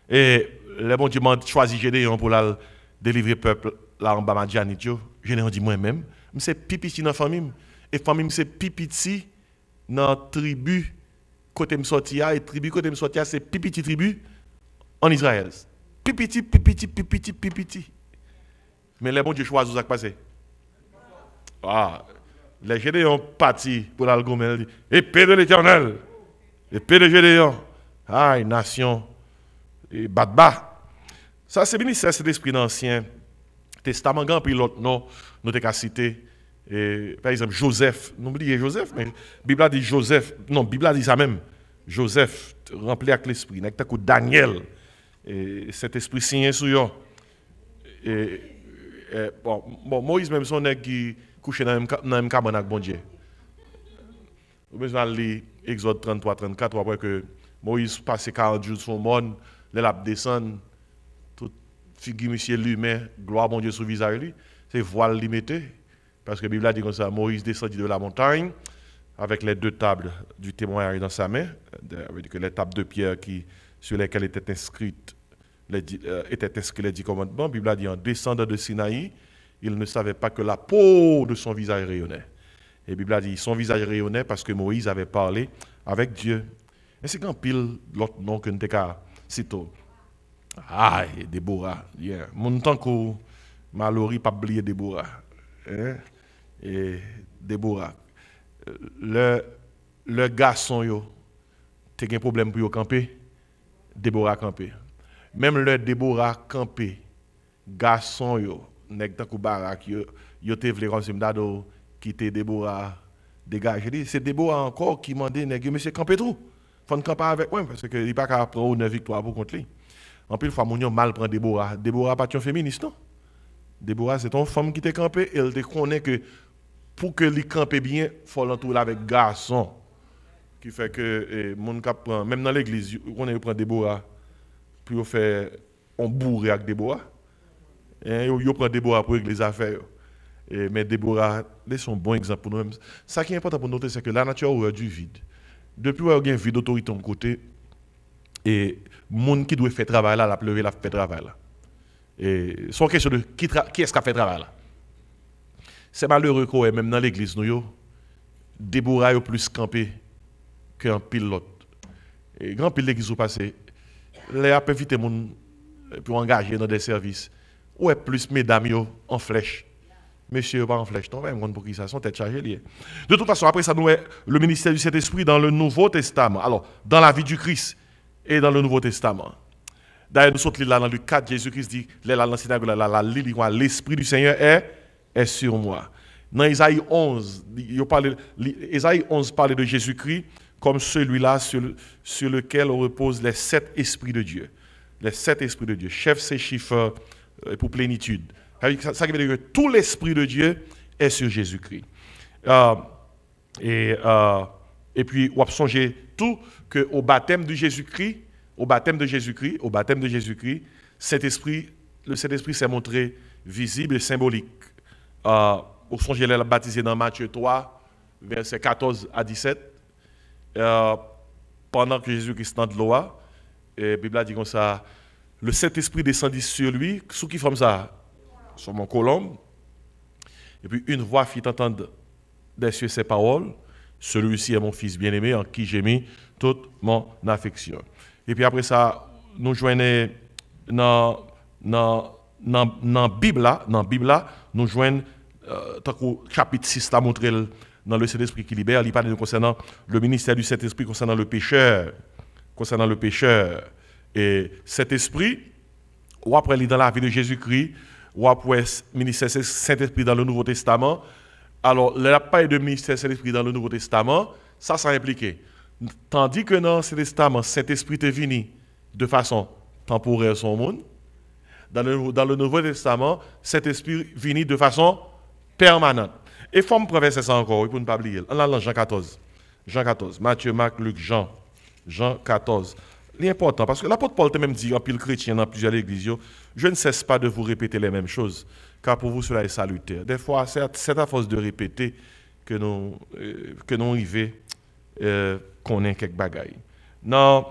Speaker 1: Et le bon Dieu m'a choisi Gédéon pour la délivrer le peuple là en bas Gédéon dit moi-même, c'est pipiti dans la famille. Et la famille, c'est pipiti dans la tribu côté Sotia, Et tribu côté Sotia c'est pipiti tribu en Israël. Pipiti, pipiti, pipiti, pipiti. Mais les bons Dieu choisissent ce qui passé. Ah, les Gédéons partent pour l'algomel. Épée de l'éternel. Épée de Gédéon. Ah, nation. Et bat Ça, c'est bien c'est l'esprit d'Ancien Testament. Grand puis l'autre nom, nous avons cité. Et, par exemple, Joseph. N'oubliez Joseph, mais la Bible dit Joseph. Non, la Bible dit ça même. Joseph, rempli avec l'esprit. Daniel. E cet esprit signé sur e, e, Moïse même son nèg qui couchait dans même cabane avec bon Dieu. Vous lire Exode 33 34 après que Moïse passe 40 jours sur le monde, les descendent, tout figure monsieur l'humain, gloire bon Dieu sur visage lui, c'est voile limité parce que la Bible dit comme ça Moïse descendit de la montagne avec les deux tables du témoignage dans sa main, avec les tables de pierre qui sur lesquels étaient inscrits les, euh, les dix commandements. Bible a dit en descendant de Sinaï, il ne savait pas que la peau de son visage rayonnait. Et Bible a dit son visage rayonnait parce que Moïse avait parlé avec Dieu. Et c'est quand pile l'autre nom que nous citons. Ah, Déborah. Yeah. Mon temps que Mallory pas oublié Déborah. Hein. Et Déborah. Euh, le, le garçon, yo, un problème pour camper. Déborah campé. Même le Déborah campé, garçon yo, nèg tankou barak yo, yo te vle comme si m'dado quitter Déborah dégage. C'est Déborah encore qui mandé nèg monsieur campé tout. Faut camper avec moi parce que il pas qu'à prendre une victoire pour contre lui. En plus, fois, mon mal prend Déborah. Déborah pas une féministe, non? Déborah, c'est une femme qui t'est campée. Elle te connaît que pour que lui campe bien, faut l'entourer avec garçon qui fait que eh, mon cap même dans l'église, on prend Déborah, puis on fait, on bourre avec Déborah. Et eh, on prend Déborah pour régler les affaires. Eh, mais Déborah, c'est un bon exemple pour nous-mêmes. Ça qui est important pour noter, c'est que la nature a du vide. Depuis qu'il y a un vide d'autorité de côté, et monde qui doit faire travail là, la pleurer, la fait travail là. Et sans question de qui, qui est-ce qui a fait travail là. C'est malheureux que même dans l'église, nous, Déborah est plus campé un pilote. Et grand pilote qui sont passés, les a évité mon pour engager dans des services. Ou est plus mesdames yo, en flèche. Monsieur, pas en flèche, donc pour qui sont tête chargée De toute façon, après ça, nous est le ministère du Saint-Esprit dans le Nouveau Testament. Alors, dans la vie du Christ et dans le Nouveau Testament. D'ailleurs, nous sommes là dans le 4, Jésus-Christ dit, l'Esprit du Seigneur est, est sur moi. Dans Isaïe 11, Isaïe 11 parle de Jésus-Christ comme celui-là sur, lequel reposent les sept esprits de Dieu. Les sept esprits de Dieu. Chef, c'est chiffre euh, pour plénitude. Ça, veut dire que tout l'esprit de Dieu est sur Jésus-Christ. Euh, euh, et, puis, on songer tout qu'au baptême de Jésus-Christ, au baptême de Jésus-Christ, au baptême de Jésus-Christ, cet esprit, le cet esprit s'est montré visible et symbolique. Euh, au songer, baptisé dans Matthieu 3, versets 14 à 17. Euh, pendant que Jésus-Christ est de loi, euh, la Bible dit comme ça, le Saint-Esprit descendit sur lui, sous qui forme ça Sur mon colombe. Et puis une voix fit entendre des cieux paroles, celui-ci est mon fils bien-aimé en qui j'ai mis toute mon affection. Et puis après ça, nous joignons dans, dans, dans, la Bible, nous joignons, euh, tant chapitre 6 à montré dans le Saint-Esprit qui libère. Il parle concernant le ministère du Saint-Esprit, concernant le pécheur. Concernant le pécheur. Et cet esprit, ou après, il est dans la vie de Jésus-Christ, ou après, ministère Saint-Esprit dans le Nouveau Testament. Alors, il n'y a pas de ministère Saint-Esprit dans le Nouveau Testament, ça, ça impliqué. Tandis que dans ce testament, Saint-Esprit est venu de façon temporaire sur le monde. Dans le, dans le Nouveau Testament, cet esprit venu de façon permanente. Et il faut me ça encore, pour ne pas oublier. On a Jean 14. Jean 14. Matthieu, Marc, Luc, Jean. Jean 14. L'important, parce que l'apôtre Paul te même dit, en pile chrétien dans plusieurs églises, je ne cesse pas de vous répéter les mêmes choses, car pour vous cela est salutaire. Des fois, c'est à force de répéter que nous, euh, que nous arrivons euh, qu'on ait quelques bagailles. Dans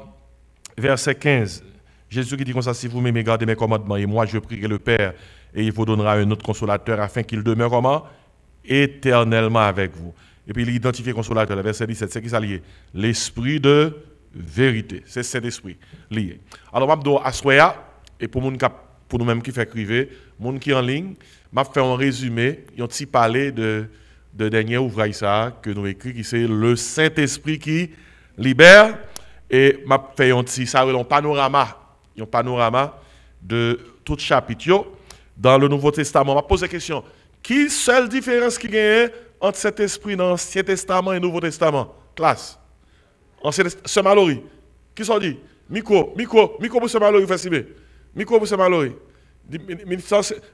Speaker 1: verset 15, Jésus qui dit comme ça, si vous m'aimez, gardez mes commandements, et moi je prierai le Père, et il vous donnera un autre consolateur afin qu'il demeure comment éternellement avec vous. Et puis il identifie consolateur, le verset 17, c'est qui ça lié L'esprit de vérité. C'est cet esprit lié. Alors, Mabdo Aswaya, et pour, pour nous-mêmes qui fait criver, monde qui en ligne, m'a fait un résumé, un petit parler de, de dernier ouvrage ça, que nous écrit, qui c'est Le Saint-Esprit qui libère. Et m'a fait un petit ça, un panorama, un panorama de tout chapitre. Dans le Nouveau Testament, m'a posé question. Qui seule différence qui gagne entre cet esprit dans l'Ancien Testament et le Nouveau Testament Classe. ce malori. Qui sont dit Miko, Miko, Miko pour ce Mallory, Fessibé. Miko pour ce Mallory.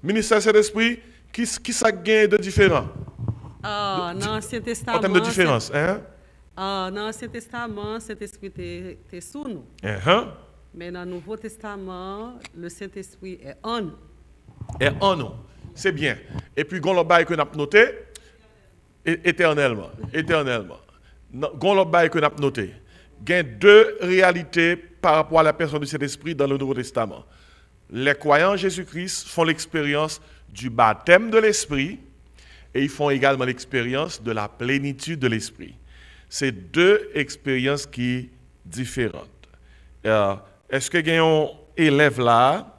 Speaker 1: Ministère de cet esprit qui, qui ça gagne de différent
Speaker 2: Ah, dans l'Ancien Testament. En termes de différence, hein? Ah, dans l'Ancien Testament, cet esprit est sous nous. Uh-huh. Mais dans le Nouveau Testament, le Saint-Esprit
Speaker 1: est en nous. Est en nous c'est bien. Et puis, que nous avons noté, éternellement, éternellement. que nous il y a deux réalités par rapport à la personne du Saint-Esprit dans le Nouveau Testament. Les croyants en Jésus-Christ font l'expérience du baptême de l'Esprit et ils font également l'expérience de la plénitude de l'Esprit. C'est deux expériences qui différentes. Euh, est-ce que y a un élève là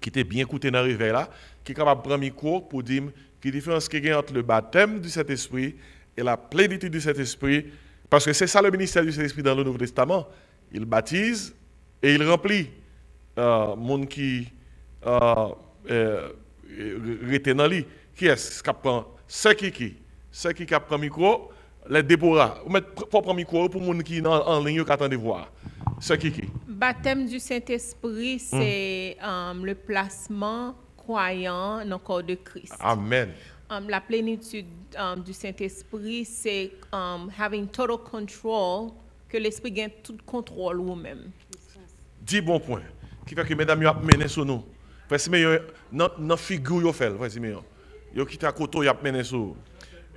Speaker 1: qui était bien écouté dans le réveil? là, qui est capable de prendre micro pour dire la différence qu'il y a entre le baptême du Saint-Esprit et la plénitude du Saint-Esprit. Parce que c'est ça le ministère du Saint-Esprit dans le Nouveau Testament. Il baptise et il remplit. Euh, monde qui euh, euh, dans lui. Qui est-ce qui prend C'est qui qui C'est qui qui prend micro Les Déborah. Vous mettez un prendre micro pour monde qui en, ligne qui attend de voir. Ceux qui qui
Speaker 2: Baptême du Saint-Esprit, c'est hum. euh, le placement croyant dans le corps de Christ. Amen. Um, la plénitude um, du Saint-Esprit, c'est um, having total control, que l'Esprit gagne tout contrôle vous-même.
Speaker 1: Dix bons points. Qui fait que mesdames, vous mené sur nous. Parce que dans une figure, vous faites. Parce que vous à côté, vous mené sur nous.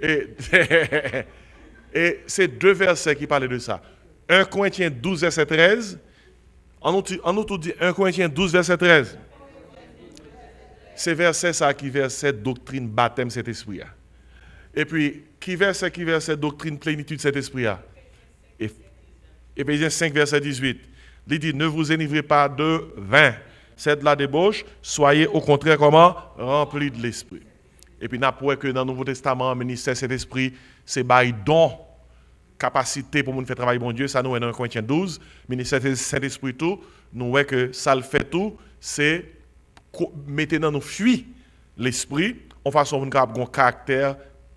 Speaker 1: Et, et c'est deux versets qui parlent de ça. 1 Corinthiens 12, verset 13. En outre, en nous dit 1 Corinthiens 12, verset 13. C'est verset ça qui verset doctrine baptême cet esprit. -là. Hein. Et puis, qui verset qui verset doctrine plénitude cet esprit. -là. Hein. Et, Éphésiens 5, verset 18. Il dit, ne vous énivrez pas de vin. C'est de la débauche. Soyez au contraire comment Remplis de l'esprit. Et puis, nous avons que dans le Nouveau Testament, le ministère cet esprit, c'est bail don capacité pour nous faire travailler bon Dieu, ça nous est dans le Corinthiens 12, Le ministère Saint-Esprit tout, nous voyons que ça le fait tout, c'est dans nous fuit l'esprit en façon nous un caractère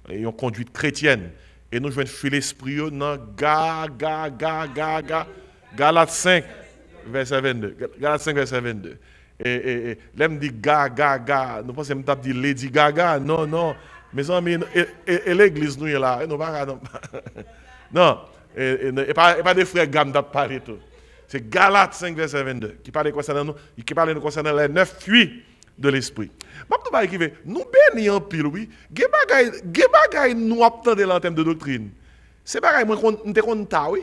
Speaker 1: et une conduite chrétienne. Et nous jouons fuir l'esprit dans ga, ga, ga, ga, ga, Galate 5, verset 22. Galate 5, verset 22. Et, et, dit ga, ga, ga. Nous pensons que dit Lady Gaga. Non, non. Mes amis, et, l'église, nous est là. Non, et, pas, et pas des frères Gam qui tout c'est Galates 5, verset 22, qui parle concernant nous, qui parle concernant les neuf fuites de l'esprit. Bah, nous bénissons en pile, oui. Il y a nous attendons en termes de doctrine. C'est pareil, moi, je te connais ta, oui.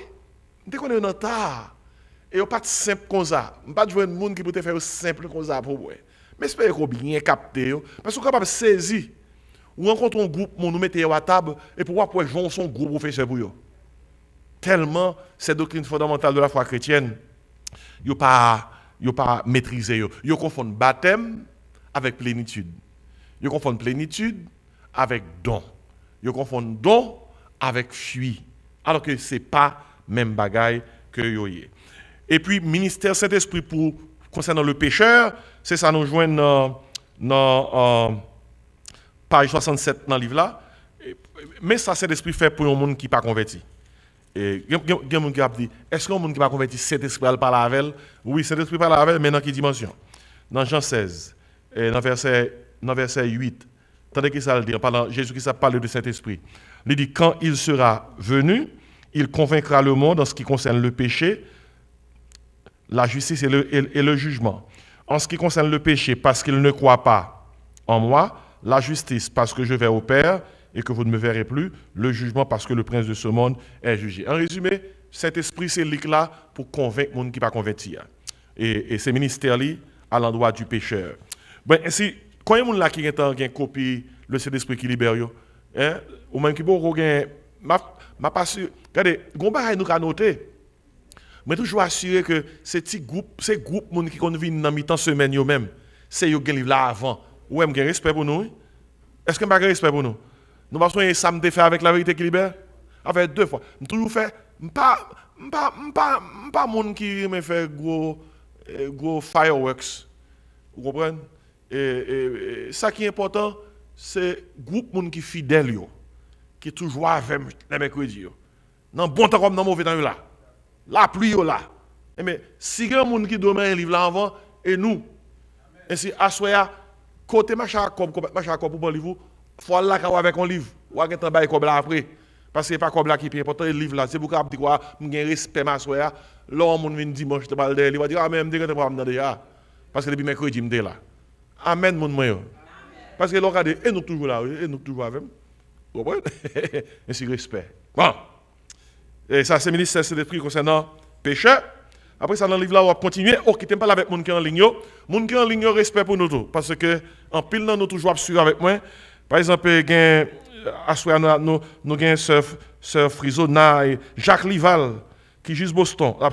Speaker 1: Je te connais ta. Et pas de simple comme ça. Je ne pas jouer de monde qui peut faire simple comme ça pour moi. Mais j'espère qu'on bien capté. Hein. Parce qu'on est capable de saisir. Ou rencontre un groupe, nous mettez à table, et pour voir pour son groupe, professeur faire pour vous tellement cette doctrine fondamentale de la foi chrétienne, ils ne pas, pas maîtrisé. Ils confondent baptême avec plénitude. Ils confondent plénitude avec don. Ils confondent don avec fuite. Alors que ce n'est pas même bagaille que avez. Et puis, ministère Saint-Esprit pour concernant le pécheur, c'est ça nous joint dans, dans euh, page 67 dans le livre là. Mais ça, Saint-Esprit fait pour un monde qui n'est pas converti. Il y a qui a dit est-ce qu'on peut convertir Saint-Esprit par la velle Oui, Saint-Esprit par la velle, mais dans quelle dimension Dans Jean 16, dans, verset, dans verset 8, tandis que ça le dit, Jésus qui parle de Saint-Esprit. Il dit quand il sera venu, il convaincra le monde en ce qui concerne le péché, la justice et le, et le jugement. En ce qui concerne le péché, parce qu'il ne croit pas en moi, la justice, parce que je vais au Père, et que vous ne me verrez plus, le jugement parce que le prince de ce monde est jugé. En résumé, cet esprit, c'est là pour convaincre les gens qui ne pas Et, et c'est ministère à l'endroit du pécheur. Ben, ainsi, quand il y a là qui ont copié le Saint-Esprit qui libère, hein, ou même qui ont ma, ma pas sûr. Regardez, Gomba nous a noté. Mais toujours assurer que ces petits groupes, ces groupes moun qui conviennent dans mi-temps semaine eux-mêmes, c'est eux qui là avant. Ou même respect pour nous. Est-ce que pas respect pour nous? Nous avons soigné ça, fait avec la vérité qui libère. Avec deux fois. Je toujours fait, pas, pas, pas, pas monde qui me fait gros, eh, gros fireworks. Vous comprenez? Et, ça qui est important, c'est groupe monde qui fidèle, qui toujours avec les Dans Dans bon temps comme dans mauvais temps là. La pluie là. Eh, mais si grand monde qui demain livre là avant et nous si assoya côté machin comme machin comme pour vous faut là avec un livre. Ou à un bail cobla après. Parce que n'est pas cobla qui est important, le livre là. C'est pour je dit quoi, mon respect ma soeur. L'homme on vient dimanche te parle il va dire ah mais pas me déjà. Parce que depuis mercredi suis là. Amen mon moi. Parce que l'on dit, et nous toujours là, et nous toujours avec. Vous comprenez Ainsi respect. Bon. Et ça c'est ministre c'est des trucs concernant péché. Après ça, dans le livre là, on va continuer. On oh, quitte pas pas avec les gens qui sont en ligne. Les gens qui sont en ligne, respect pour nous tous. Parce que, en pile, nous toujours sur avec moi. Par exemple, nous avons nou, nou Jacques Lival, qui juste Boston, la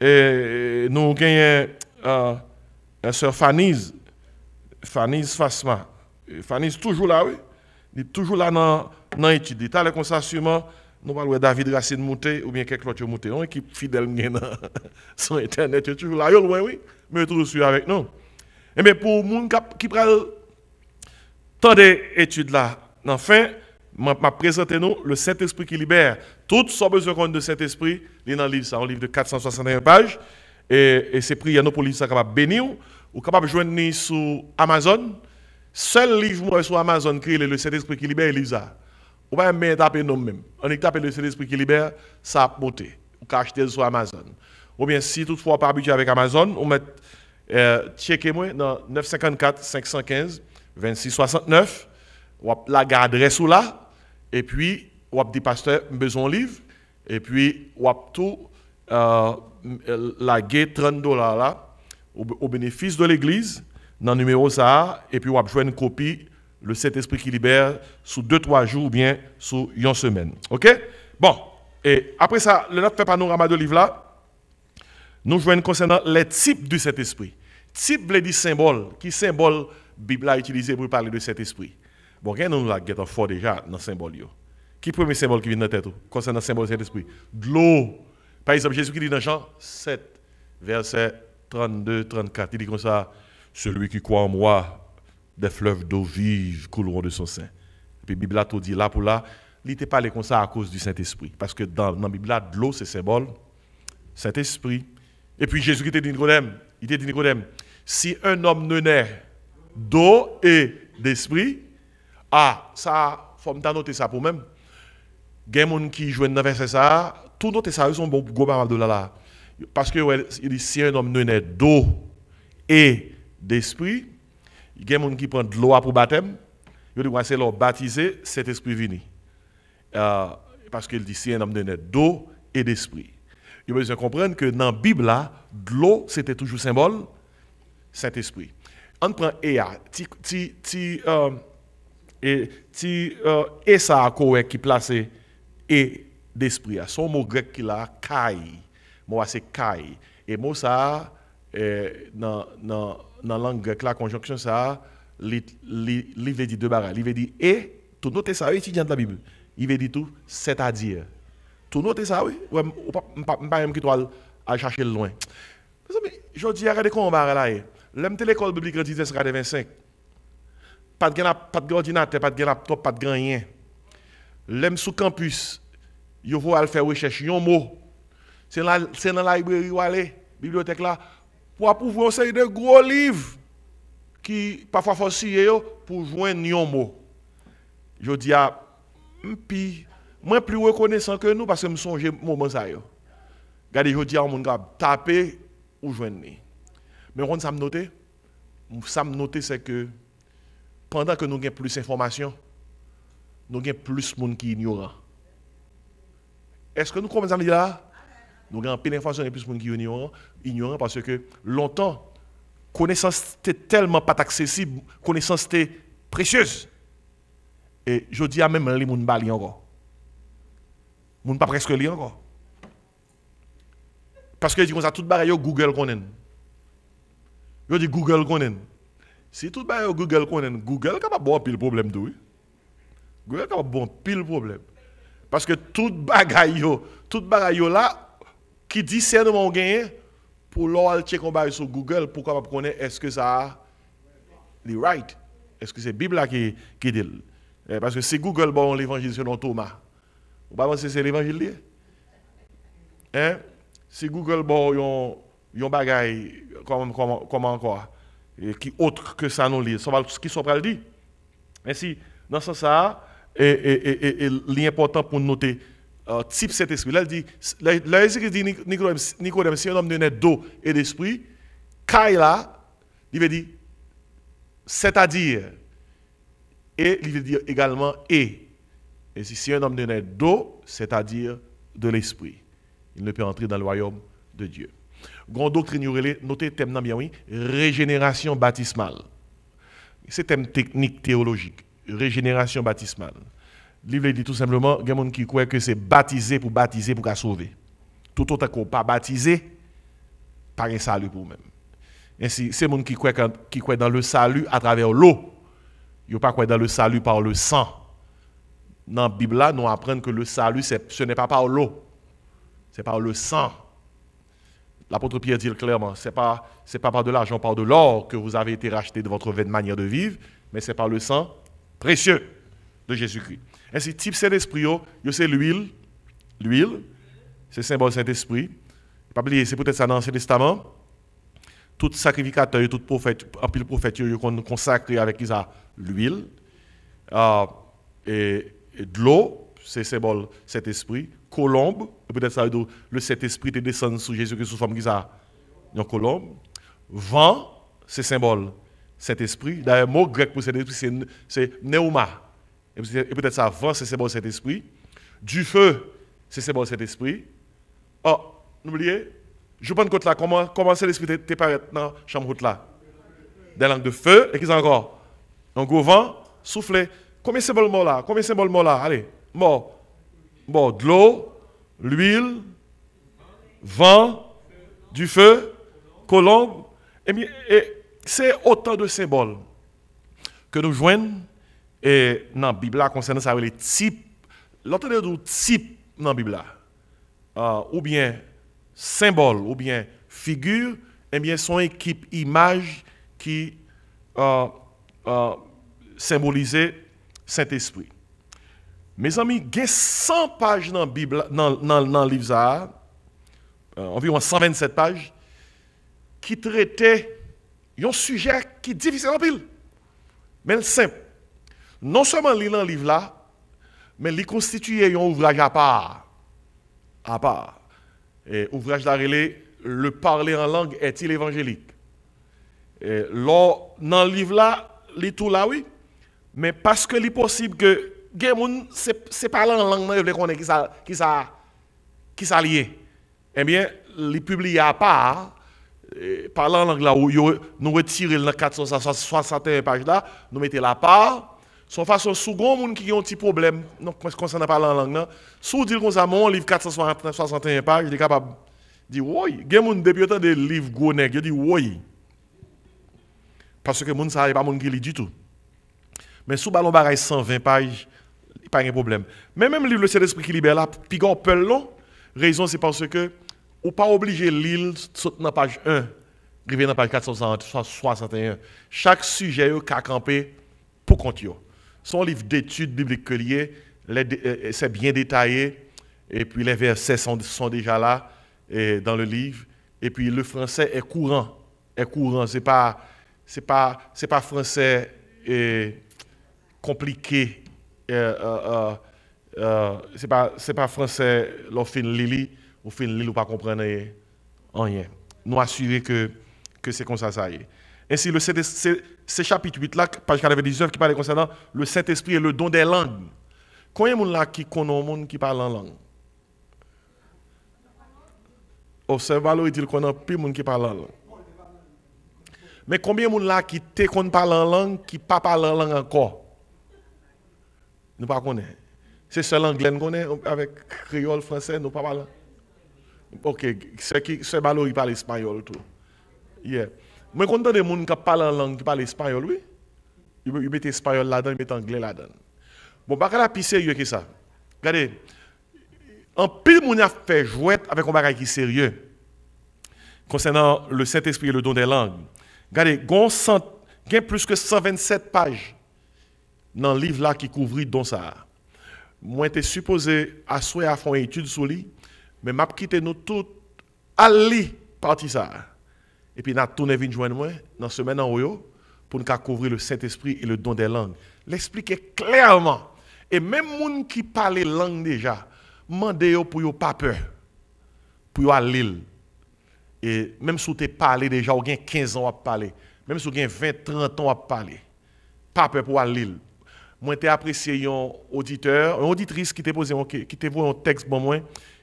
Speaker 1: Et nous avons euh, la faniz Fanise, Fanise Fasma. est toujours là, oui. Il est toujours là dans l'étude. Il est allé comme ça sûrement. Nous parlons David Racine ou bien quelqu'un d'autre Mouté. Une hein, équipe fidèle sur Internet. Il est toujours là, oui, oui. Mais il est toujours avec nous. Et pour les gens qui prennent Tant d'études-là, enfin, m'a présenté présenter le Saint-Esprit qui libère. Tout ce besoin de Saint-Esprit, il y dans livre, ça, un livre de 461 pages. Et, c'est pris pour le qui ça, capable bénir. Ou capable de joindre sur Amazon. Seul livre sur Amazon qui le Saint-Esprit qui libère, il ça. Ou mettre taper nous même. On est tapé le Saint-Esprit qui libère, ça a monté. Ou qu'à acheter sur Amazon. Ou bien si toutefois pas habitué avec Amazon, on met, euh, checkez dans 954 515 2669, la garde reste là, et puis wap dit pasteur, besoin livre, et puis tout euh, la gué 30 dollars là, au, bénéfice de l'église, dans le numéro ça, et puis wap joué une copie, le Saint-Esprit qui libère, sous 2-3 jours ou bien sous une semaine. OK? Bon, et après ça, le notre panorama de livre là, nous jouons concernant les types du Saint-Esprit. Type, bleu dit symbole, qui symbole Bible a utilisé pour parler de cet esprit. Bon, rien nous avons fort déjà dans le symbole. Qui est le premier symbole qui vient dans la tête concernant le symbole de cet esprit De l'eau. Par exemple, Jésus qui dit dans Jean 7, verset 32, 34, il dit comme ça Celui qui croit en moi, des fleuves d'eau vive couleront de son sein. Et puis, Bible a tout dit là pour là. Il n'était pas comme ça à cause du Saint-Esprit. Parce que dans, la Bible, de l'eau, c'est symbole. Saint-Esprit. Et puis Jésus qui était dit il était dit Nicodème, si un homme ne naît d'eau et d'esprit. Ah, ça, faut noter ça pour même. Gen qui jouent dans le verset ça, tout noter ça, ils sont bon gros de là là. Parce que il dit si un homme ne naît d'eau et d'esprit, gen moun qui prend de l'eau pour baptême, il dit ouais, c'est leur baptisé, cet esprit vini. Euh, parce qu'il dit si un homme ne naît d'eau et d'esprit. Il faut comprendre que dans la Bible là, de l'eau c'était toujours symbole cet esprit on prend EA, ti, ti, ti, et, ti, et ça qui place et d'esprit. Son mot grec qui là kai. Moi, c'est kai. Et moi ça, dans la langue grecque, la conjonction ça, il veut dire deux barres. Il veut dire et, Tu note ça, étudiant de la Bible. Il veut dire tout, c'est-à-dire. Tu notes ça, oui. Ou pas même qui doit aller chercher loin. Je dis, regardez comment on va là. L'MT l'école publique gratuite Pas de 25. Pas de ordinateur, pas de laptop, pas de rien. L'homme sous campus, il faut faire recherche, un mot. C'est dans la librairie ou aller, bibliothèque là, pour pouvoir une série de gros livres qui parfois aller pour joindre un mot. Je dis à pi, moi plus reconnaissant que nous parce que je me songe moment ça. Regardez, je dis à mon gars, taper ou joindre. Mais on ça me noter. Ça me c'est que pendant que nous avons plus d'informations, nous avons plus de monde qui est Est-ce que nous commençons à dire là Nous avons plus d'informations et plus de monde qui est ignorant, parce que longtemps, connaissance était tellement pas accessible, connaissance était précieuse. Et je dis à même les gens pas encore. Les gens pas presque lire encore. Parce que disons à tout bagaille Google connaît. Je dis Google connaît. Si tout le Google connaît, Google est capable de pile problème. Oui. Google est capable de pile problème. Parce que tout bagaille, tout bagaille là, qui discernement gagné, pour l'or check faire sur Google, pourquoi capable connaître est-ce que ça est right. Est-ce que c'est Bible qui, qui dit Parce que si Google bon l'évangile selon Thomas, vous pensez que c'est l'évangile Hein? Si Google bon il yon bagay, comme encore, qui autre que ça nous lisons. ce qui sont pas le dit. si dans ce sens, et, et, et, l'important pour noter, euh, type cet esprit. Là, il dit, là, il dit si un homme donne d'eau et d'esprit, Kaila, il veut dire, c'est-à-dire, et il veut dire également et. Et si un homme donne d'eau, c'est-à-dire de l'esprit, il ne peut entrer dans le royaume de Dieu grand doctrine le thème régénération baptismale. C'est thème technique théologique, régénération baptismale. Le livre dit tout simplement, il y a des gens qui croient que c'est baptisé pour baptiser pour sauver. Tout autant qu'on pas baptisé, par un salut pour même Ainsi, ces gens qui croient, qui croient dans le salut à travers l'eau, ils ne pas dans le salut par le sang. Dans la Bible, nous apprenons que le salut, ce n'est pas par l'eau, c'est par le sang. L'apôtre Pierre dit clairement, ce n'est pas, pas par de l'argent, par de l'or que vous avez été racheté de votre vaine manière de vivre, mais c'est par le sang précieux de Jésus-Christ. Ainsi, type Saint-Esprit, oh, c'est l'huile. L'huile, c'est symbole Saint-Esprit. Pas oublier, c'est peut-être ça dans l'Ancien Testament. Tout sacrificateur, tout prophète, en pile prophète, consacré avec l'huile, euh, et de l'eau, c'est symbole cet esprit. Colombe, peut-être ça veut le cet esprit te descend sous Jésus-Christ sous forme qui ça Une colombe. Vent, c'est symbole cet esprit. D'ailleurs, le mot grec pour cet esprit, c'est neuma. Et peut-être ça, vent, c'est symbole cet esprit. Du feu, c'est symbole cet esprit. Oh, n'oubliez, je pense que là, comment, comment c'est l'esprit qui paraît dans la chambre là Des langues de feu, et qu'ils encore. un gros vent, souffler. Combien de symboles là Combien de symboles là Allez. Bon, de l'eau, l'huile, vent, du feu, colombe. Eh et, c'est autant de symboles que nous joignons et dans la Bible concernant ça, les types, L'autre type dans la Bible, euh, ou bien symbole, ou bien figure, et eh bien, son équipe image qui euh, euh Saint-Esprit. Mes amis, il y a 100 pages dans le livre ça, euh, environ 127 pages, qui traitaient un sujet qui est difficile en pile, mais simple. Non seulement lire dans le livre là, mais il constitue un ouvrage à part. À part. Et, ouvrage d'Arélé, le parler en langue est-il évangélique? Et, dans le livre là, les tout là, oui, mais parce que est possible que gen moun se palan lang nan yo vle konen ki sa, ki sa, ki sa liye. Ebyen, eh li publie a par, eh, palan lang la ou yo nou retire l nan 461 page la, nou mette la par, son fason sou goun moun ki yon ti problem, non konsen nan palan lang nan, sou dil kon sa moun liv 461 page, je kapab di woy. Gen moun depi yotan de liv gounen, yo di woy. Paske moun sa yon pa moun ki li di tou. Men sou balon bagay 120 page, pas un problème. Mais même le livre Le Saint-Esprit qui libère là, peu long. La Raison, c'est parce que, ou pas obligé l'île, saute dans la page 1, arriver dans la page 461. Chaque sujet est campé pour compte. Son livre d'études bibliques que lié, euh, euh, c'est bien détaillé, et puis les versets sont, déjà là dans le livre, et puis le français est courant, est courant, c'est pas pas pas français compliqué euh, c'est pas c'est pas français l'offin film lili ou film Lily ou pas comprendre rien oh, nous assurer que que c'est comme ça ça y est ainsi le c'est chapitre 8 là page 49 qui parle concernant le Saint-Esprit et le don des langues combien monde là qui connaît monde qui parle en langue observe il dit qu'on a plus monde qui parle en langue mais combien de monde là qui te connaît pas en langue qui pas parle en langue encore nous ne connaissons pas. C'est seul anglais qu'on connaît avec créole, français, nous ne parlons pas. Ok, c'est balo, il parle espagnol tout. Yeah. Mais quand des gens qui parlent en langue, qui parlent espagnol, oui, ils mettent espagnol là-dedans, ils mettent anglais là-dedans. Bon, pas la plus sérieux que ça. Regardez, en pile, on a fait jouer avec un bagage qui est sérieux concernant le Saint-Esprit et le don des langues. Regardez, il y a plus que 127 pages dans le livre là qui couvrit don ça. Moi, suis supposé assurer à fond étude sur lui, mais m'a quitté nous tous à lui parti ça. Et puis, n'a tourné venir joindre moi dans semaine en pour nous couvrir le Saint-Esprit et le don des langues. L'expliquer clairement. Et même gens qui parlent langue déjà, mandé pour yo pas peur. Pour aller à l'île. Et même si vous parlé déjà, ou 15 ans à parler, même si vous avez 20, 30 ans à parler, pas peur pour aller à l'île moi j'ai apprécié un auditeur, une auditrice qui m'a posé qui un texte bon moi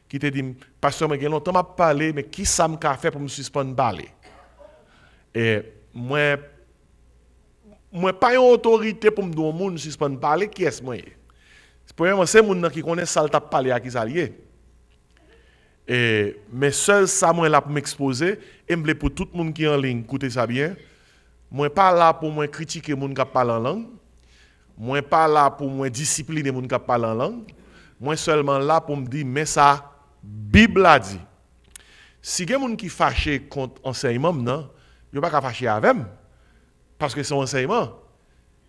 Speaker 1: qui m'a dit pasteur moi longtemps m'a parlé mais qui ça qu'a fait pour me suspendre parler. Et moi moi pas une autorité pour me dire monde suspendre parler qui est-ce moi Premièrement, c'est gens qui connaît ça, t'a parlé à qui ça lié. mais seul ça, moi, là pour m'exposer, et pour tout le monde qui est en ligne, écoutez ça bien. Moi, pas là pour moi critiquer les gens qui parlent en langue moi pas là pour moi discipliner mon qui parle en langue. moins seulement là pour me dire mais ça Bible a dit. Si quelqu'un qui fâché contre enseignement non, il pas fâché avec parce que son enseignement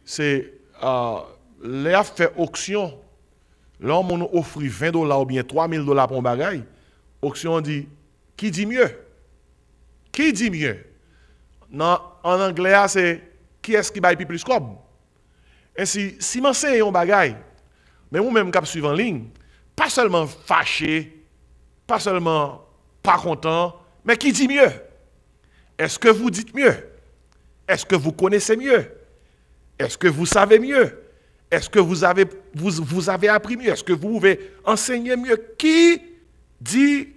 Speaker 1: c'est euh, les a fait auction. L'homme on offre 20 dollars ou bien 3000 dollars pour un bagage. Auction dit qui dit mieux Qui dit mieux non, En anglais c'est qui est-ce qui baille plus comme ainsi, si man un bagaille, mais vous même cap suivant en ligne, pas seulement fâché, pas seulement pas content, mais qui dit mieux Est-ce que vous dites mieux Est-ce que vous connaissez mieux Est-ce que vous savez mieux Est-ce que vous avez, vous, vous avez appris mieux Est-ce que vous pouvez enseigner mieux Qui dit,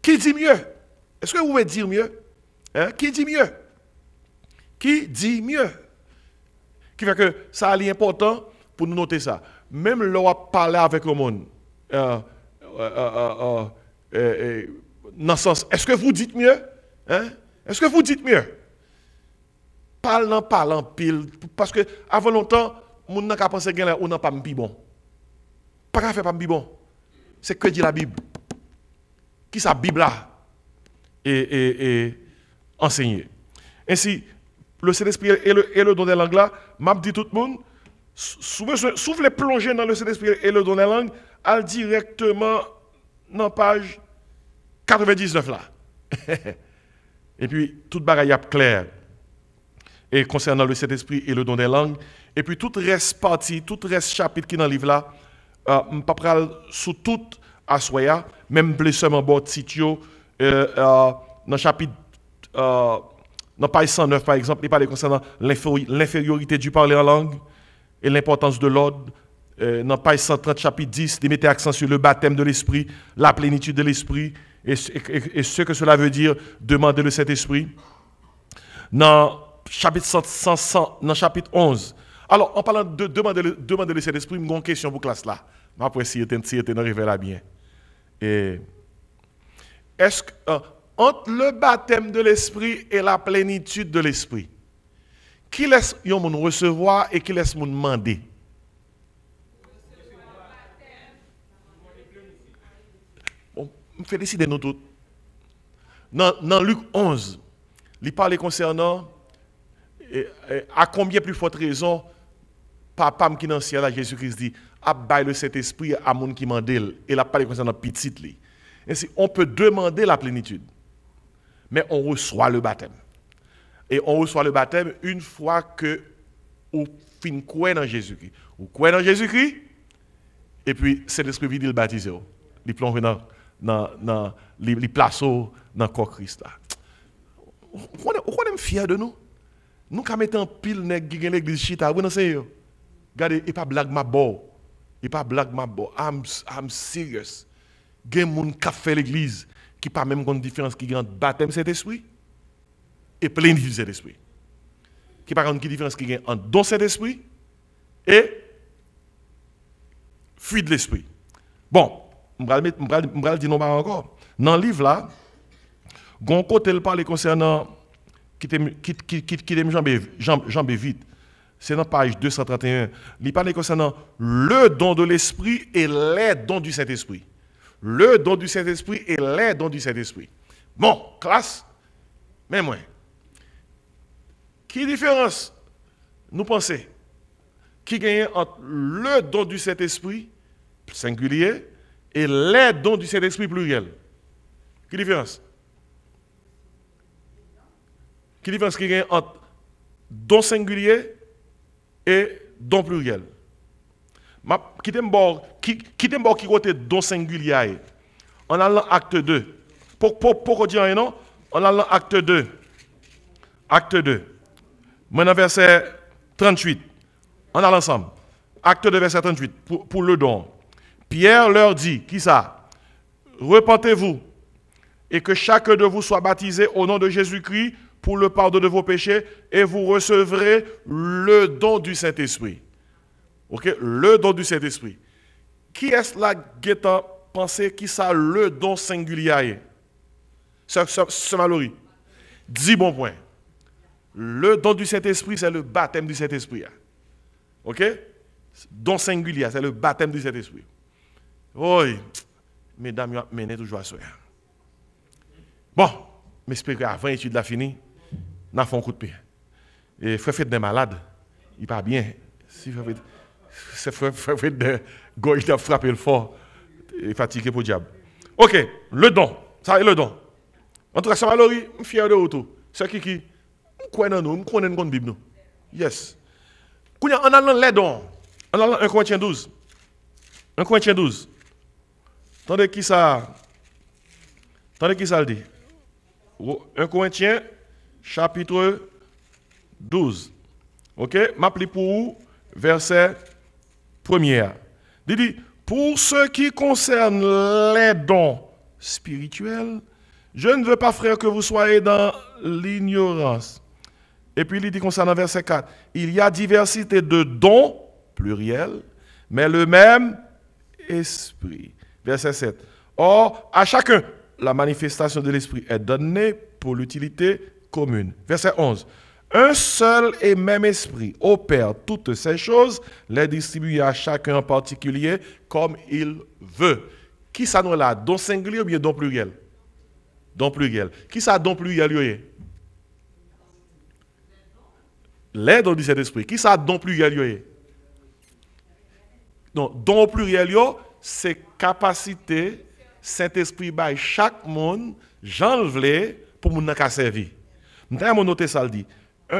Speaker 1: qui dit mieux Est-ce que vous pouvez dire mieux hein? Qui dit mieux Qui dit mieux qui fait que ça a important pour nous noter ça. Même lorsqu'on parlé avec le monde, euh, euh, euh, sens, est-ce que vous dites mieux hein? Est-ce que vous dites mieux Parle parle parlant, pile. Parce que avant longtemps, on n'a pas penser qu'on n'a pas de bon. Pas qu'à faire pas de bon. C'est que dit la Bible. Qui sa Bible là et, et, et enseigner. Ainsi, le Saint-Esprit et le, don des langues là, m'a dit tout le monde, Souvent, vous plonger dans le Saint-Esprit et le don des langues, allez directement dans page 99 là. et puis, toute bagaille est clair Et concernant le Saint-Esprit et le don des langues, et puis tout reste parti, tout reste chapitre qui est dans le livre là, je ne pas sous tout assoya, même blessement bord sitio, euh, euh, dans le chapitre euh, dans page 109, par exemple, il parlait concernant l'infériorité du parler en langue et l'importance de l'ordre. Euh, dans page 130, chapitre 10, il mettait accent sur le baptême de l'esprit, la plénitude de l'esprit et, ce que cela veut dire demander le Saint-Esprit. Dans chapitre, chapitre 11, alors en parlant de demander le, demander le Saint-Esprit, une question pour classe là. Après, si était dans bien. Et est-ce que. Euh, entre le baptême de l'esprit et la plénitude de l'esprit. Qui laisse moun recevoir et qui laisse moun demander? Bon, nous tous. Dans, Luc 11, il parle concernant eh, eh, à combien plus forte raison papa qui est dans ciel, Jésus-Christ dit, abaille le Saint-Esprit à moun qui mandel. Et il parle concernant la Ainsi, on peut demander la plénitude mais on reçoit le baptême. Et on reçoit le baptême une fois que on fin croit dans Jésus-Christ. On croit dans Jésus-Christ, et puis c'est l'esprit qui le baptise. Il plonge dans, dans, dans les dans le corps Christ. On est fier de nous. Nous qui en pile nèg qui gagne l'église chita, vous savez. Regardez, et pas blague ma bo. Et pas blague ma bo. I'm, I'm serious. Gen moun ka fait l'église qui pas même grande différence qui gagne baptême cet esprit et plénitude cet esprit. Qui pas une différence qui gagne en don cet esprit et fuite de l'esprit. Bon, je va dire non pas encore. Dans le livre là, gon côté le parle concernant qui qui qui qui jambe vite. C'est dans page 231. Il parle concernant le don de l'esprit et les dons du Saint-Esprit le don du Saint-Esprit et les dons du Saint-Esprit. Bon, classe, mais moins. Quelle différence nous pensez. qui gagne entre le don du Saint-Esprit singulier et les dons du Saint-Esprit pluriel Quelle différence Quelle différence qui gagne entre don singulier et don pluriel Ma, qui qui don singulier. En allant acte 2. Pour dire un non, en allant acte 2. Acte 2. Maintenant verset 38. On a ensemble. Acte 2 verset 38 pour, pour le don. Pierre leur dit, qui ça Repentez-vous et que chacun de vous soit baptisé au nom de Jésus-Christ pour le pardon de vos péchés et vous recevrez le don du Saint-Esprit. Ok, le don du Saint-Esprit. Qui est-ce là qui a pensé qui ça le don singulier Ce Mallory. Dix bon points. Le don du Saint-Esprit, c'est le baptême du Saint-Esprit. Ok Don singulier, c'est le baptême du Saint-Esprit. Oui, mesdames, vous menez toujours à soi. Bon, j'espère avant l'étude la finie, nous avons un coup de pied. Et frère Fred des malades, il n'est pas bien. Si frère c'est frère, frère de qui a frappé le fort et fatigué pour le diable. Ok, le don. Ça est le don. En tout cas, ça m'a je suis fier de vous C'est qui qui Je crois dans nous, je connais dans la Bible. Yes. En allant les dons, en allant 1 Corinthiens 12. 1 Corinthiens 12. Attendez qui ça. Attendez qui ça le dit. 1 Corinthiens, chapitre 12. Ok, m'appelez pour vous, verset Première, il dit, pour ce qui concerne les dons spirituels, je ne veux pas, frère, que vous soyez dans l'ignorance. Et puis il dit concernant verset 4, il y a diversité de dons, pluriel, mais le même esprit. Verset 7, or à chacun, la manifestation de l'esprit est donnée pour l'utilité commune. Verset 11, un seul et même esprit opère toutes ces choses, les distribue à chacun en particulier comme il veut. Qui ça nous là Don singulier ou bien don pluriel Don pluriel. Qui ça don pluriel Les dont du Saint-Esprit. Qui ça don pluriel Non, don pluriel c'est capacité Saint-Esprit by chaque monde, j'enlève pour mon servir. Nous avons noté ça le dit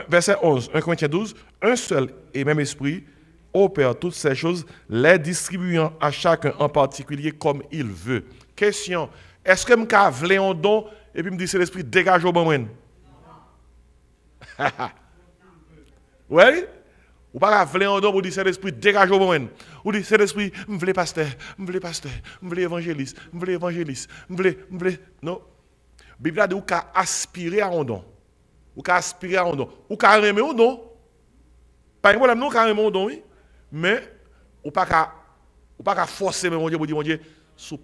Speaker 1: verset 11, 1 Corinthiens 12, un seul et même esprit opère toutes ces choses, les distribuant à chacun en particulier comme il veut. Question, est-ce que je veux un don et puis me dit c'est l'esprit, dégage au bon moment Oui Ou pas veux un don pour dire c'est l'esprit, dégage au bon moment. Ou dit c'est l'esprit, je pasteur, je veux pasteur, je veux évangéliste, je voulais évangéliste, je voulais, je veux Non. La Bible dit qu'à aspirer à un don. Ou qu'à aspirer à un don. Ou non. aimer un don. Pas de problème, non, oui. Mais, ou pas qu'à ou pas qu'à forcer, mais mon Dieu, mon Dieu,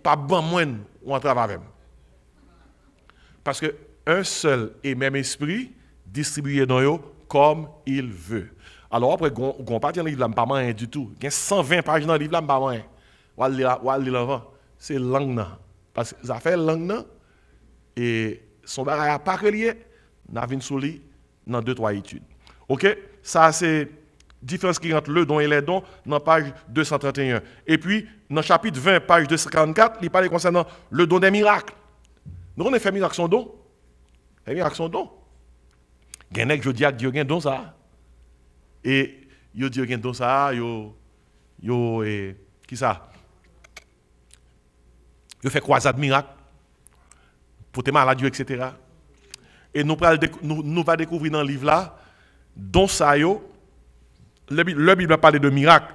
Speaker 1: pas bon moins ou en travaille même, Parce que un seul et même esprit distribué dans yo comme il veut. Alors après, on ne parle livre, pas moins du tout. Il y a 120 pages dans le livre, là, pas rien. Ou aller l'avant. C'est langue. Parce que ça fait langue. Et son bagage n'est pas relié. N'a Souli dans deux, trois études. OK? Ça, c'est différence qui entre le don et les dons dans page 231. Et puis, dans le chapitre 20, page 244, il parle concernant le don des miracles. Nous, on a fait miracle son don. Fait miracle son don. Genek, je dis à Dieu, don ça. Et, yo dit, don ça, yo, yo, et, qui ça? Yo fait croisade miracle. Pour tes maladies etc. Et nous, allons découvrir dans le livre là, dont ça yo, le, le Bible a parlé de miracle.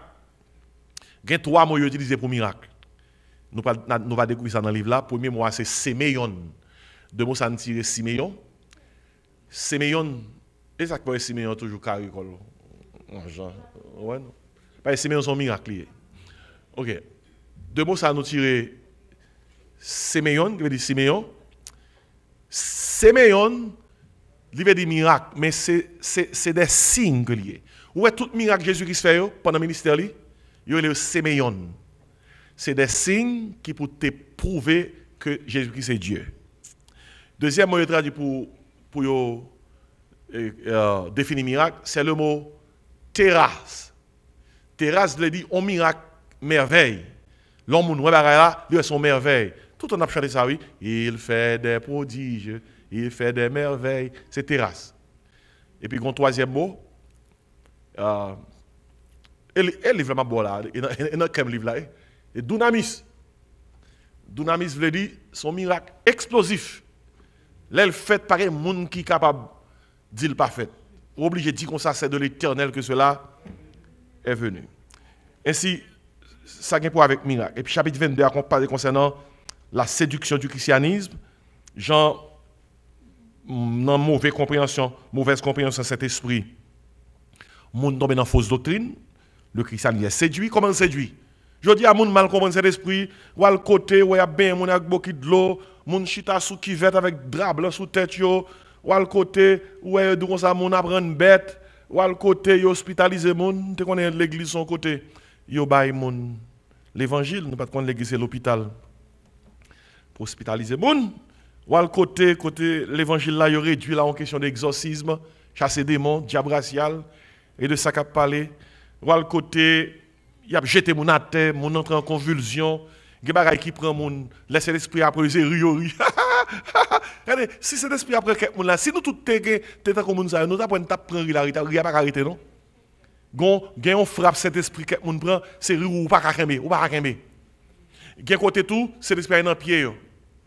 Speaker 1: Il y a trois mots utilisés pour miracle. Nous, allons découvrir ça dans le livre là. Premier mot, c'est Séméon. Deux mots, ça nous tire Siméon. Séméon, et ça que Siméon toujours carré. Oh, ouais, non. Parce que Séméon, c'est un miracle. Ok. Deux mots, ça nous tire Séméon, qui veut dire Siméon. Séméon, il veut dire miracle, mais c'est des signes liés. Où est tout miracle Jésus-Christ fait pendant e le ministère Il le Séméon. C'est des signes qui pour te prouver que Jésus-Christ est Dieu. Deuxième mot traduit pour, pour yo, euh, euh, définir miracle, c'est le mot terrasse. Terrasse le dit un miracle, merveille. L'homme ou là, il c'est son merveille. Tout en a chanté ça, oui. Il fait des prodiges, il fait des merveilles. C'est terrasse. Et puis, un troisième mot, euh, est livre beau là, et un autre livre là, eh, et Dunamis, Dynamis veut dire son miracle explosif. L'elle fait pareil, monde qui est capable de dire pas fait. Obligé de dire qu'on ça, c'est de l'éternel que cela est venu. Ainsi, ça vient pour avec miracle. Et puis chapitre 22 on parle concernant la séduction du christianisme, genre, dans mauvaise compréhension, mauvaise compréhension de cet esprit, monde tombe dans fausse doctrine, le christianisme est séduit, comment séduit Je dis à monde mal comprendre cet esprit, ou à côté, ou à bien, mon avec beaucoup de l'eau, mon chita sou qui vête avec drap blanc sous tête, yo, ou à côté, ou à de ça, mon apprend bête, ou al côté, yo hospitalisé mon, tu connais l'église son côté, yo bail mon. L'évangile, nous ne pas l'église, c'est l'hôpital pour hospitaliser les gens. Ou à côté, côté l'évangile là, il réduit là en question d'exorcisme, chasser démons, diable racial, et de ça qu'a parlé. Ou à côté, il a jeté mon à terre, mon entrée en convulsion, il y qui prend mon, laisse l'esprit après, c'est riori. Regardez, si cet esprit après quelqu'un là, si nous tous t'es comme nous avons, nous avons pris hilarité, il n'y a pas arrêter non? Gon, on frappe cet esprit quelqu'un prend, c'est rire ou pas qu'à ou pas cramer. Gen kote tou, se dispe ay nan pye yo.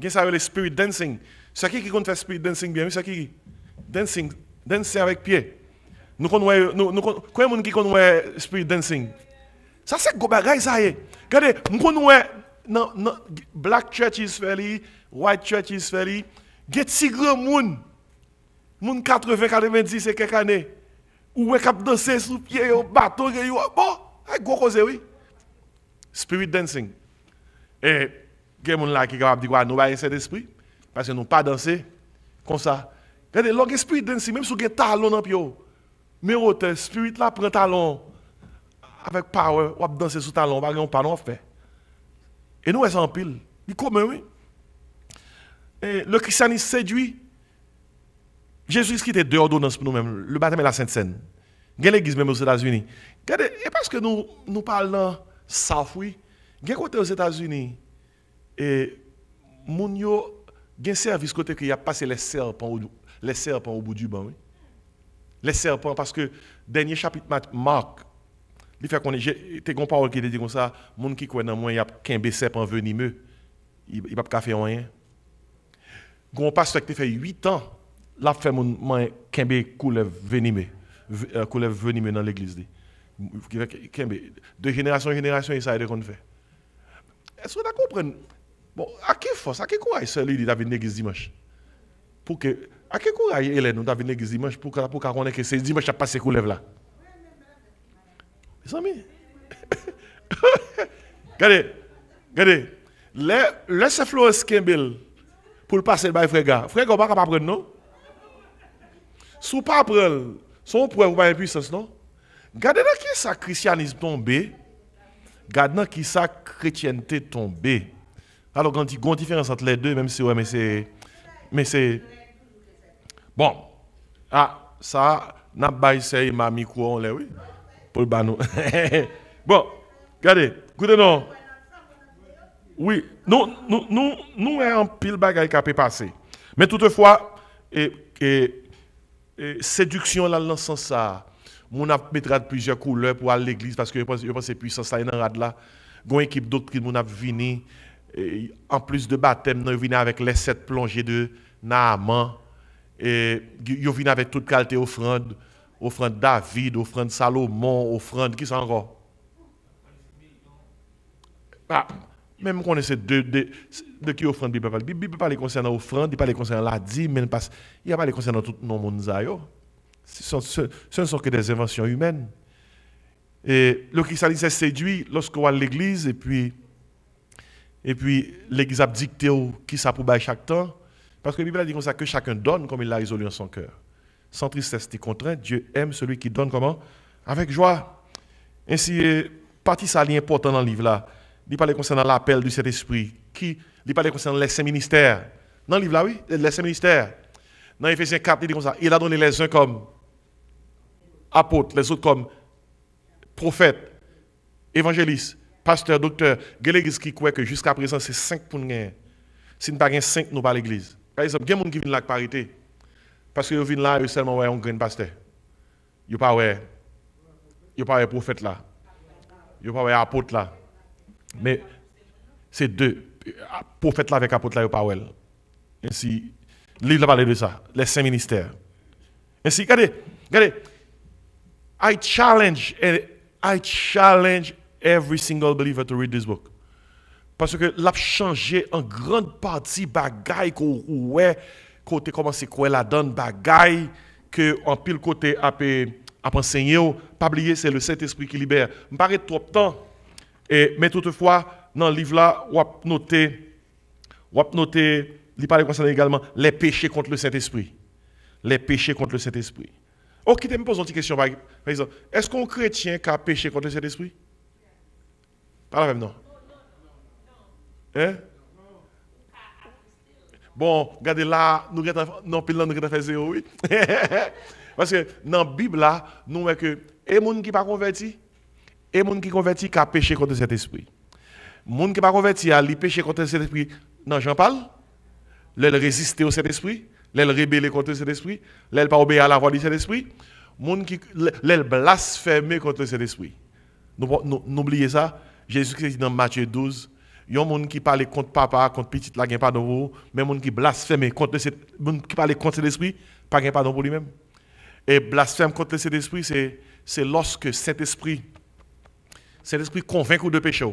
Speaker 1: Gen sa wè le spirit dancing. Sa ki ki kon fè spirit dancing bè mi? Sa ki ki? Dancing. Dansè avèk pye. Nou kon wè, nou kon, kwen moun ki kon wè spirit dancing? Sa sek gobe, gaj zaye. Gade, moun kon wè, nan, nan, black churches fè li, white churches fè li, gen si gre moun, moun katreve kade men dizi se kek anè. Ou wè kap dansè sou pye yo, baton gen yo, bo, ay goko zè wè. Spirit dancing. Et il y a des qui sont capables de dire nous avons cet esprit, parce que nous pas danser comme ça. Regardez, l'esprit danse, même si vous avez talon dans le mais votre spirit là prend talon avec power, vous danser sous talon, vous n'avez pas de fait. Et nous, est en pile. Il commun, oui. Et le christianisme séduit. jésus qui était deux ordonnances pour nous-mêmes, le baptême et la Sainte Seine. Il y a l'église même aux États-Unis. Regardez, et parce que nous, nous parlons south, oui, Gen côté aux États-Unis et moun yo gen service côté qu'il y a passé les serpents au, les serpents au bout du banc. Oui? Les serpents parce que dernier chapitre Marc il fait qu'on est tes parole qui dit comme ça moun qui croit dans moi y a qu'un serpent venimeux il pas faire rien. Gon pasteur qui fait 8 ans là, fait moun moi qu'un couleuvre venimeux euh, coule venimeux dans l'église. de génération en génération, ça a été fait. Ake bon, fos, ake kou ray se li li davine giz di mèj? Ake kou ray elè nou davine giz di mèj pou ka ronde ki se di mèj apase kou lev la? Somi? Gade, gade, lè se flou eskembèl pou l'pase d'bay frega. Frega ou baka m apren nou? Sou pa aprel, sou m pou evw baye pwises nou? Gade la ki sa kristianizm ton be? Gade la ki sa kristianizm ton be? Gardant qui sa chrétienté tombée. Alors, quand il y différence entre les deux, même si, oui mais c'est. Mais c'est. Bon. Ah, ça, n'a pas essayé ma micro, on l'a, oui. Pour le banou. bon, regardez, écoutez, non. Oui, nous, nous, nous, nous, un hein, pile bagaille qui a passé. Mais toutefois, et, et, séduction là, dans ça mon a mettra de plusieurs couleurs pour aller à l'église parce que je pense que c'est puissance là, dans rad là. Gon équipe d'autres mon a vini en plus de baptême, nous vini avec les sept plongées de Naaman et yo vini avec toute qualité offrande, offrande David, offrande Salomon, offrande qui ça encore bah, même qu'on essaie de, de, qui offrande Bible parle. Bible parle concernant offrande, il parle concernant la dîme, il y a pas concernant tout le monde. Ce, ne sont que des inventions humaines. Et le christianisme est séduit lorsqu'on voit l'église et puis, et puis l'église a dicté qui ça à chaque temps. Parce que la Bible a dit comme ça que chacun donne comme il l'a résolu en son cœur. Sans tristesse ni contrainte, Dieu aime celui qui donne comment Avec joie. Ainsi, euh, partie ça lien important dans le livre là. Il parle concernant l'appel du Saint-Esprit. Qui Il parle concernant les ministère. ministères. Dans le livre là, oui, les ministère. ministères. Dans Ephésiens 4, il dit comme ça, il a donné les uns comme apôtres, les autres comme prophètes, évangélistes, pasteurs, docteurs. Il y a l'église qui croit que jusqu'à présent, c'est cinq pour nous Si nous n'avons pas cinq nous pas l'église. Par exemple, il y a des gens qui viennent là avec parité. Parce qu'ils viennent là, ils seulement ouais, un grand pasteur. Ils ne pas ouais. Ils pas ouais prophète là. Ils pas ouais apôtre là. Mais c'est deux. Prophète là avec apôtre là, ils pas ouais. Ainsi, le livre a parlé de ça, les cinq ministères. Ainsi, regardez, regardez. I challenge, I challenge every single believer to read this book. Parce que l'a changé en grande partie bagaille qu'on ouais côté c'est quoi la donne bagaille que en pile côté a a enseigné pas oublier c'est le Saint-Esprit qui libère. Me paraît trop de temps et mais toutefois dans le livre là on noté on noté il parle concernant également les péchés contre le Saint-Esprit. Les péchés contre le Saint-Esprit. Ok, tu me pose une question, par exemple. Est-ce qu'on chrétien qui a péché contre le Saint-Esprit Pas la même, non. Hein Bon, regardez là, nous non, regardez là, nous avons fait zéro, oui. Parce que dans la Bible, là, nous voyons que, et les gens qui ne pas convertis, et les gens qui convertis, qui a péché contre le Saint-Esprit. Les gens qui ne pas convertis, ils péché contre le Saint-Esprit. Non, j'en parle l'aile résister au Saint-Esprit, l'Elle rébeller contre le Saint-Esprit, l'elle pas obéir à la voix du Saint-Esprit, l'aile blasphémer contre le Saint-Esprit. N'oubliez ça, Jésus-Christ dit dans Matthieu 12, il y a des gens qui parlent contre papa, contre petit, là, pas de vous, mais des gens qui blasphèment contre le qui parlent contre l'esprit, pas de pardon pour lui-même. Et blasphème contre le Saint-Esprit, c'est, c'est lorsque Saint-Esprit, Saint-Esprit convainc de péché.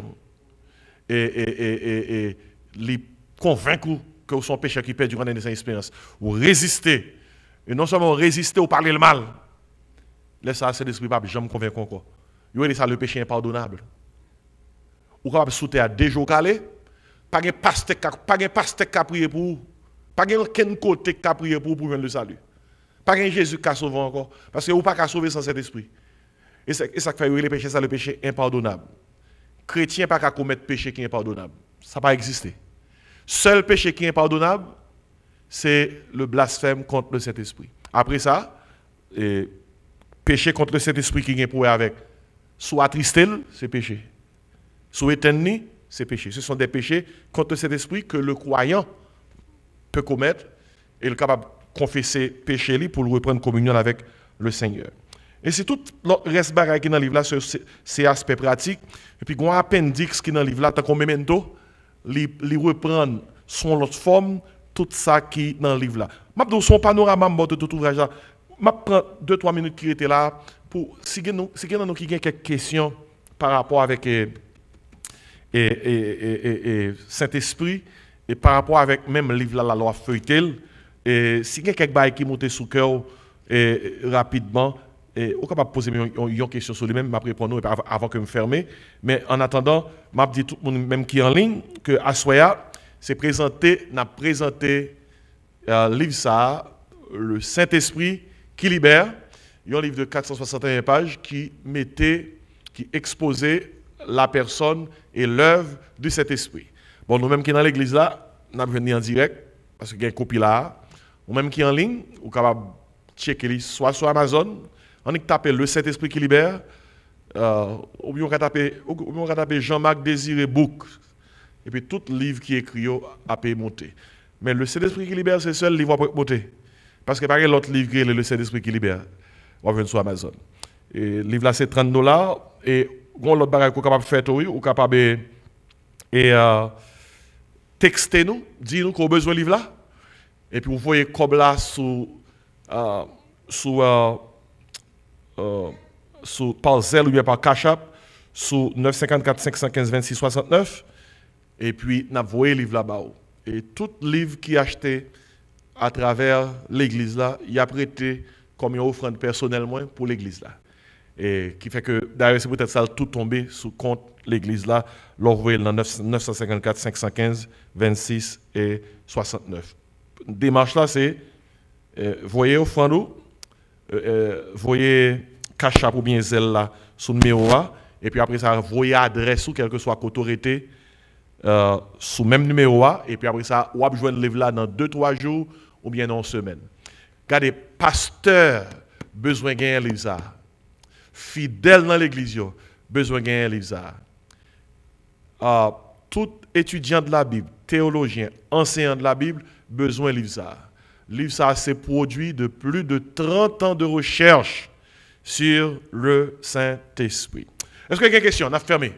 Speaker 1: Et, et, et, et, que vous sont péchés qui perdent durant l'année sans ou Vous résister Et non seulement résister ou parler le mal. laisse ça, c'est l'esprit, pas jamais convaincre encore. Vous avez ça, le péché impardonnable. Vous avez capable de à deux jours calés. Pas de pasteur qui a prié pour vous. Pas de aucun côté qui a prié pour vous pour le salut. Pas de Jésus qui a sauvé encore. Parce que vous pas qu'à sauver sans cet esprit. Et ça, et ça fait le péché, ça le péché impardonnable. Chrétien pas qu'à commettre péché qui est impardonnable. Ça n'a pas existé. Seul péché qui est pardonnable, c'est le blasphème contre le Saint-Esprit. Après ça, péché contre le Saint-Esprit qui est pour avec. Soit attristé, c'est péché. Soit éteigné, c'est péché. Ce sont des péchés contre le Saint-Esprit que le croyant peut commettre et le capable de confesser péché pour reprendre communion avec le Seigneur. Et c'est tout le reste qui est dans le livre là, ces aspects pratiques. Et puis, il y appendix qui est dans le livre là, tant qu'on memento li, reprendre son autre forme, tout ça qui est dans le livre là. Je son panorama de tout ouvrage Je 2 minutes qui étaient là pour, si vous avez qui quelques questions par rapport avec eh, eh, eh, Saint-Esprit, et par rapport avec même le livre là, la loi feuilletée, et si vous a quelques bails qui montent sous cœur rapidement, et on capable poser une question sur lui-même, je répondre avant que je me ferme. Mais en attendant, je à tout le monde, même qui est en ligne, que Assoya, s'est présenté, n'a présenté euh, livre ça, le Saint-Esprit qui libère, un livre de 461 pages qui mettait, qui exposait la personne et l'œuvre du Saint-Esprit. Bon, nous-mêmes qui dans l'église là, nous avons en direct, parce qu'il y a une copie là. Ou même qui est en ligne, ou pouvez checker soit sur Amazon, on a tapé le Saint-Esprit qui libère. Euh, ou bien on a tapé, Jean-Marc Désiré Book » Et puis tout livre qui est écrit a pu monter. Mais le Saint-Esprit qui libère, c'est le seul livre qui a monter. Parce que pareil, l'autre livre qui est le Saint-Esprit qui libère, on va sur Amazon. Et le livre là, c'est 30 dollars. Et on l'autre bagage qu'on capable faire, oui, ou capable et, euh, texter nous, dire nous qu'on a besoin de livre là. Et puis vous voyez comme là sous, euh, sous euh, euh, sous, par Zelle ou bien par Cash App sous 954 515 26 69 et puis n'a voyé livre là-bas et tout livre qui acheté à travers l'église là il a prêté comme une offrande personnellement pour l'église là et qui fait que d'ailleurs c'est peut-être ça tout tombé sous compte l'église là dans 954 515 26 et 69 démarche là c'est euh, voyez offrande euh, euh, voyez cacha ou bien zèle là sous numéro et puis après ça voyez adresse ou quelle que soit autorité euh, sous même numéro A et puis après ça avez besoin de livre là dans 2 3 jours ou bien dans une semaine. Regardez pasteur besoin gagner livre fidèles Fidèle dans l'église besoin gagner livre euh, tout étudiant de la Bible, théologien, enseignant de la Bible besoin livre ça livre, ça s'est produit de plus de 30 ans de recherche sur le Saint-Esprit. Est-ce qu'il y a des questions On a fermé.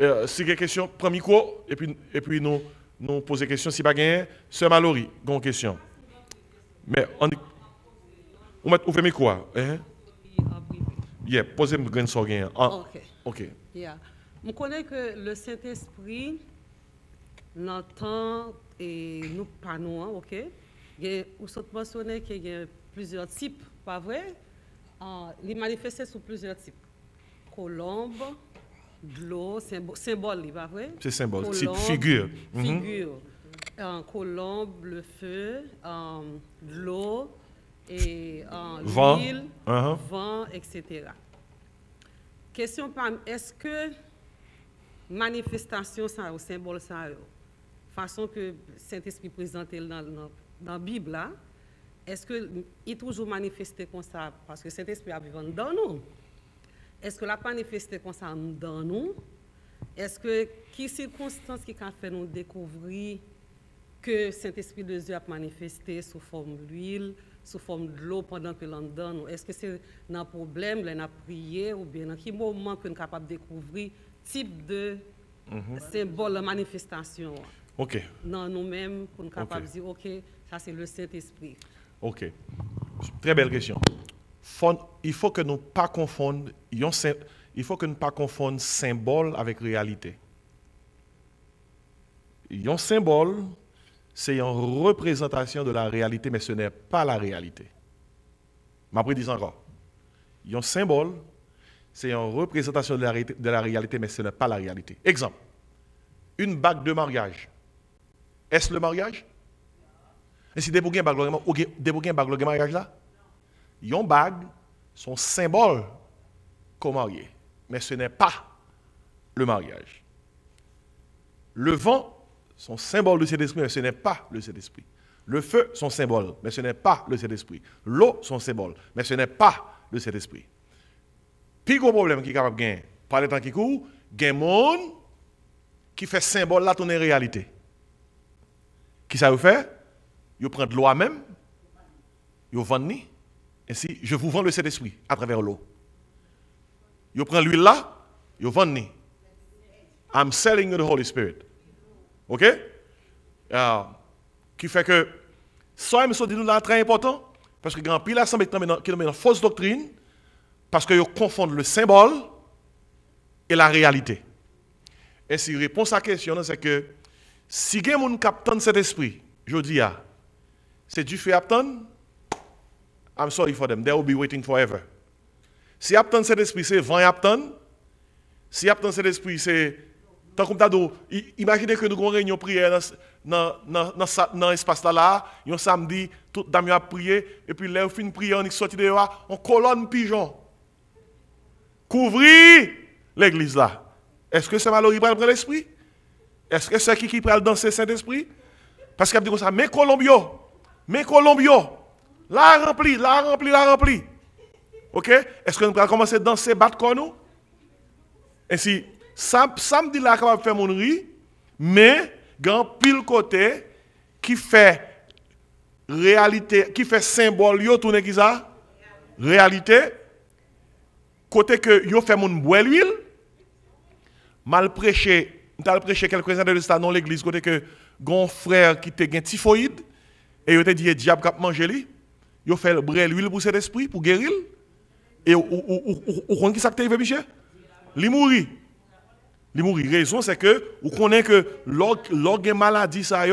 Speaker 1: Euh, si il y a des questions, prends le micro et puis, et puis nous, nous poser des questions. Si pas gagné, Sœur Mallory, une question. Mais on on met ouvrir micro. Hein? Yeah, posez une question OK. OK.
Speaker 2: Je connais que le Saint-Esprit n'entend et nous pas nous, hein, OK vous avez mentionné qu'il y a plusieurs types, pas vrai ah, Les manifestait sous plusieurs types. Colombe, l'eau, symbole, pas vrai
Speaker 1: C'est symbole, type, figure. Figure.
Speaker 2: Mhm. Ah, colombe, le feu, ah, l'eau, et l'huile, uh-huh. vent, etc. Question PAM, est-ce que manifestation, ça, symbole, ça, façon que Saint-Esprit présente dans le dans la Bible, est-ce qu'il est toujours manifesté comme ça parce que cet esprit vivant dans nous? Est-ce que l'a manifesté comme ça dans nous? Est-ce que qui circonstance qui a fait nous découvrir que Saint-Esprit de Dieu a manifesté sous forme d'huile, sous forme de l'eau pendant que l'on nous? Est-ce que c'est un problème, là, a prié, ou bien dans quel moment nous sommes capable de découvrir type de mhm. symbole -hmm. symbole, manifestation Dans nous-mêmes, pour nous de dire, OK, ça, c'est le Saint-Esprit.
Speaker 1: OK. Très belle question. il faut que nous ne confondions il faut que pas confondre symbole avec réalité. Un symbole, c'est une représentation de la réalité, mais ce n'est pas la réalité. Ma dis encore. Un symbole, c'est une représentation de la réalité, mais ce n'est pas la réalité. Exemple, une bague de mariage. Est-ce le mariage et si des avez un bague, vous avez un mariage là Yon bag, son symbole comme marié. Mais ce n'est pas le mariage. Le vent, son symbole de cet esprit, mais ce n'est pas le cet esprit. Le feu, son symbole, mais ce n'est pas le cet esprit. L'eau, son symbole, mais ce n'est pas le cet esprit. Puis gros problème qui est capable de gagner, par les temps qui courent, il y a monde qui fait symbole là ton réalité. Qui ça vous fait vous prenez l'eau même, vous vendez. Ainsi, je vous vends le Saint-Esprit à travers l'eau. Vous prenez l'huile là, vous vendez. I'm selling you the Holy Spirit. OK? Ah, qui fait que, ça, me dit nous là, très important, parce que grand pile l'Assemblée qui nous met dans fausse doctrine, parce vous confondent le symbole et la réalité. Ainsi, réponse à la question, c'est que si quelqu'un capte cet esprit, je dis, c'est du fait Apton, I'm sorry for them, they will be waiting forever. Si Apton c'est l'esprit, c'est 20 Apton. Si Apton c'est l'esprit, c'est. Tant qu'on t'a dit, imaginez que nous avons une réunion prière dans, dans, dans, dans là, là, un samedi, tout toute dame a prié, et puis là, on finit prière, on est sorti de là, on colonne pigeon. Couvrir l'église là. Est-ce que c'est malheureux prend l'esprit? Est-ce que c'est qui qui prend danser Saint-Esprit? Parce qu'il a dit comme ça, mais Colombio, mais Colombio, la rempli, la rempli, la rempli. OK Est-ce que nous allons commencer à danser, battre comme nous si, samedi, là, capable de faire mon riz, mais grand pile côté qui fait réalité, qui fait symbole, yo ce qui ça Réalité. Côté que yo fait mon bois l'huile, mal prêché, m'tal prêché quelques années de ça dans l'église, côté que grand frère qui était petit typhoïde, et vous te dit, eh, diable qui a mangé lui, vous fait le l'huile pour cet esprit, pour guérir. Et vous connaissez qui ça que monsieur Il mourit. Il mourit. raison, c'est que vous connaissez que lorsque maladie, ça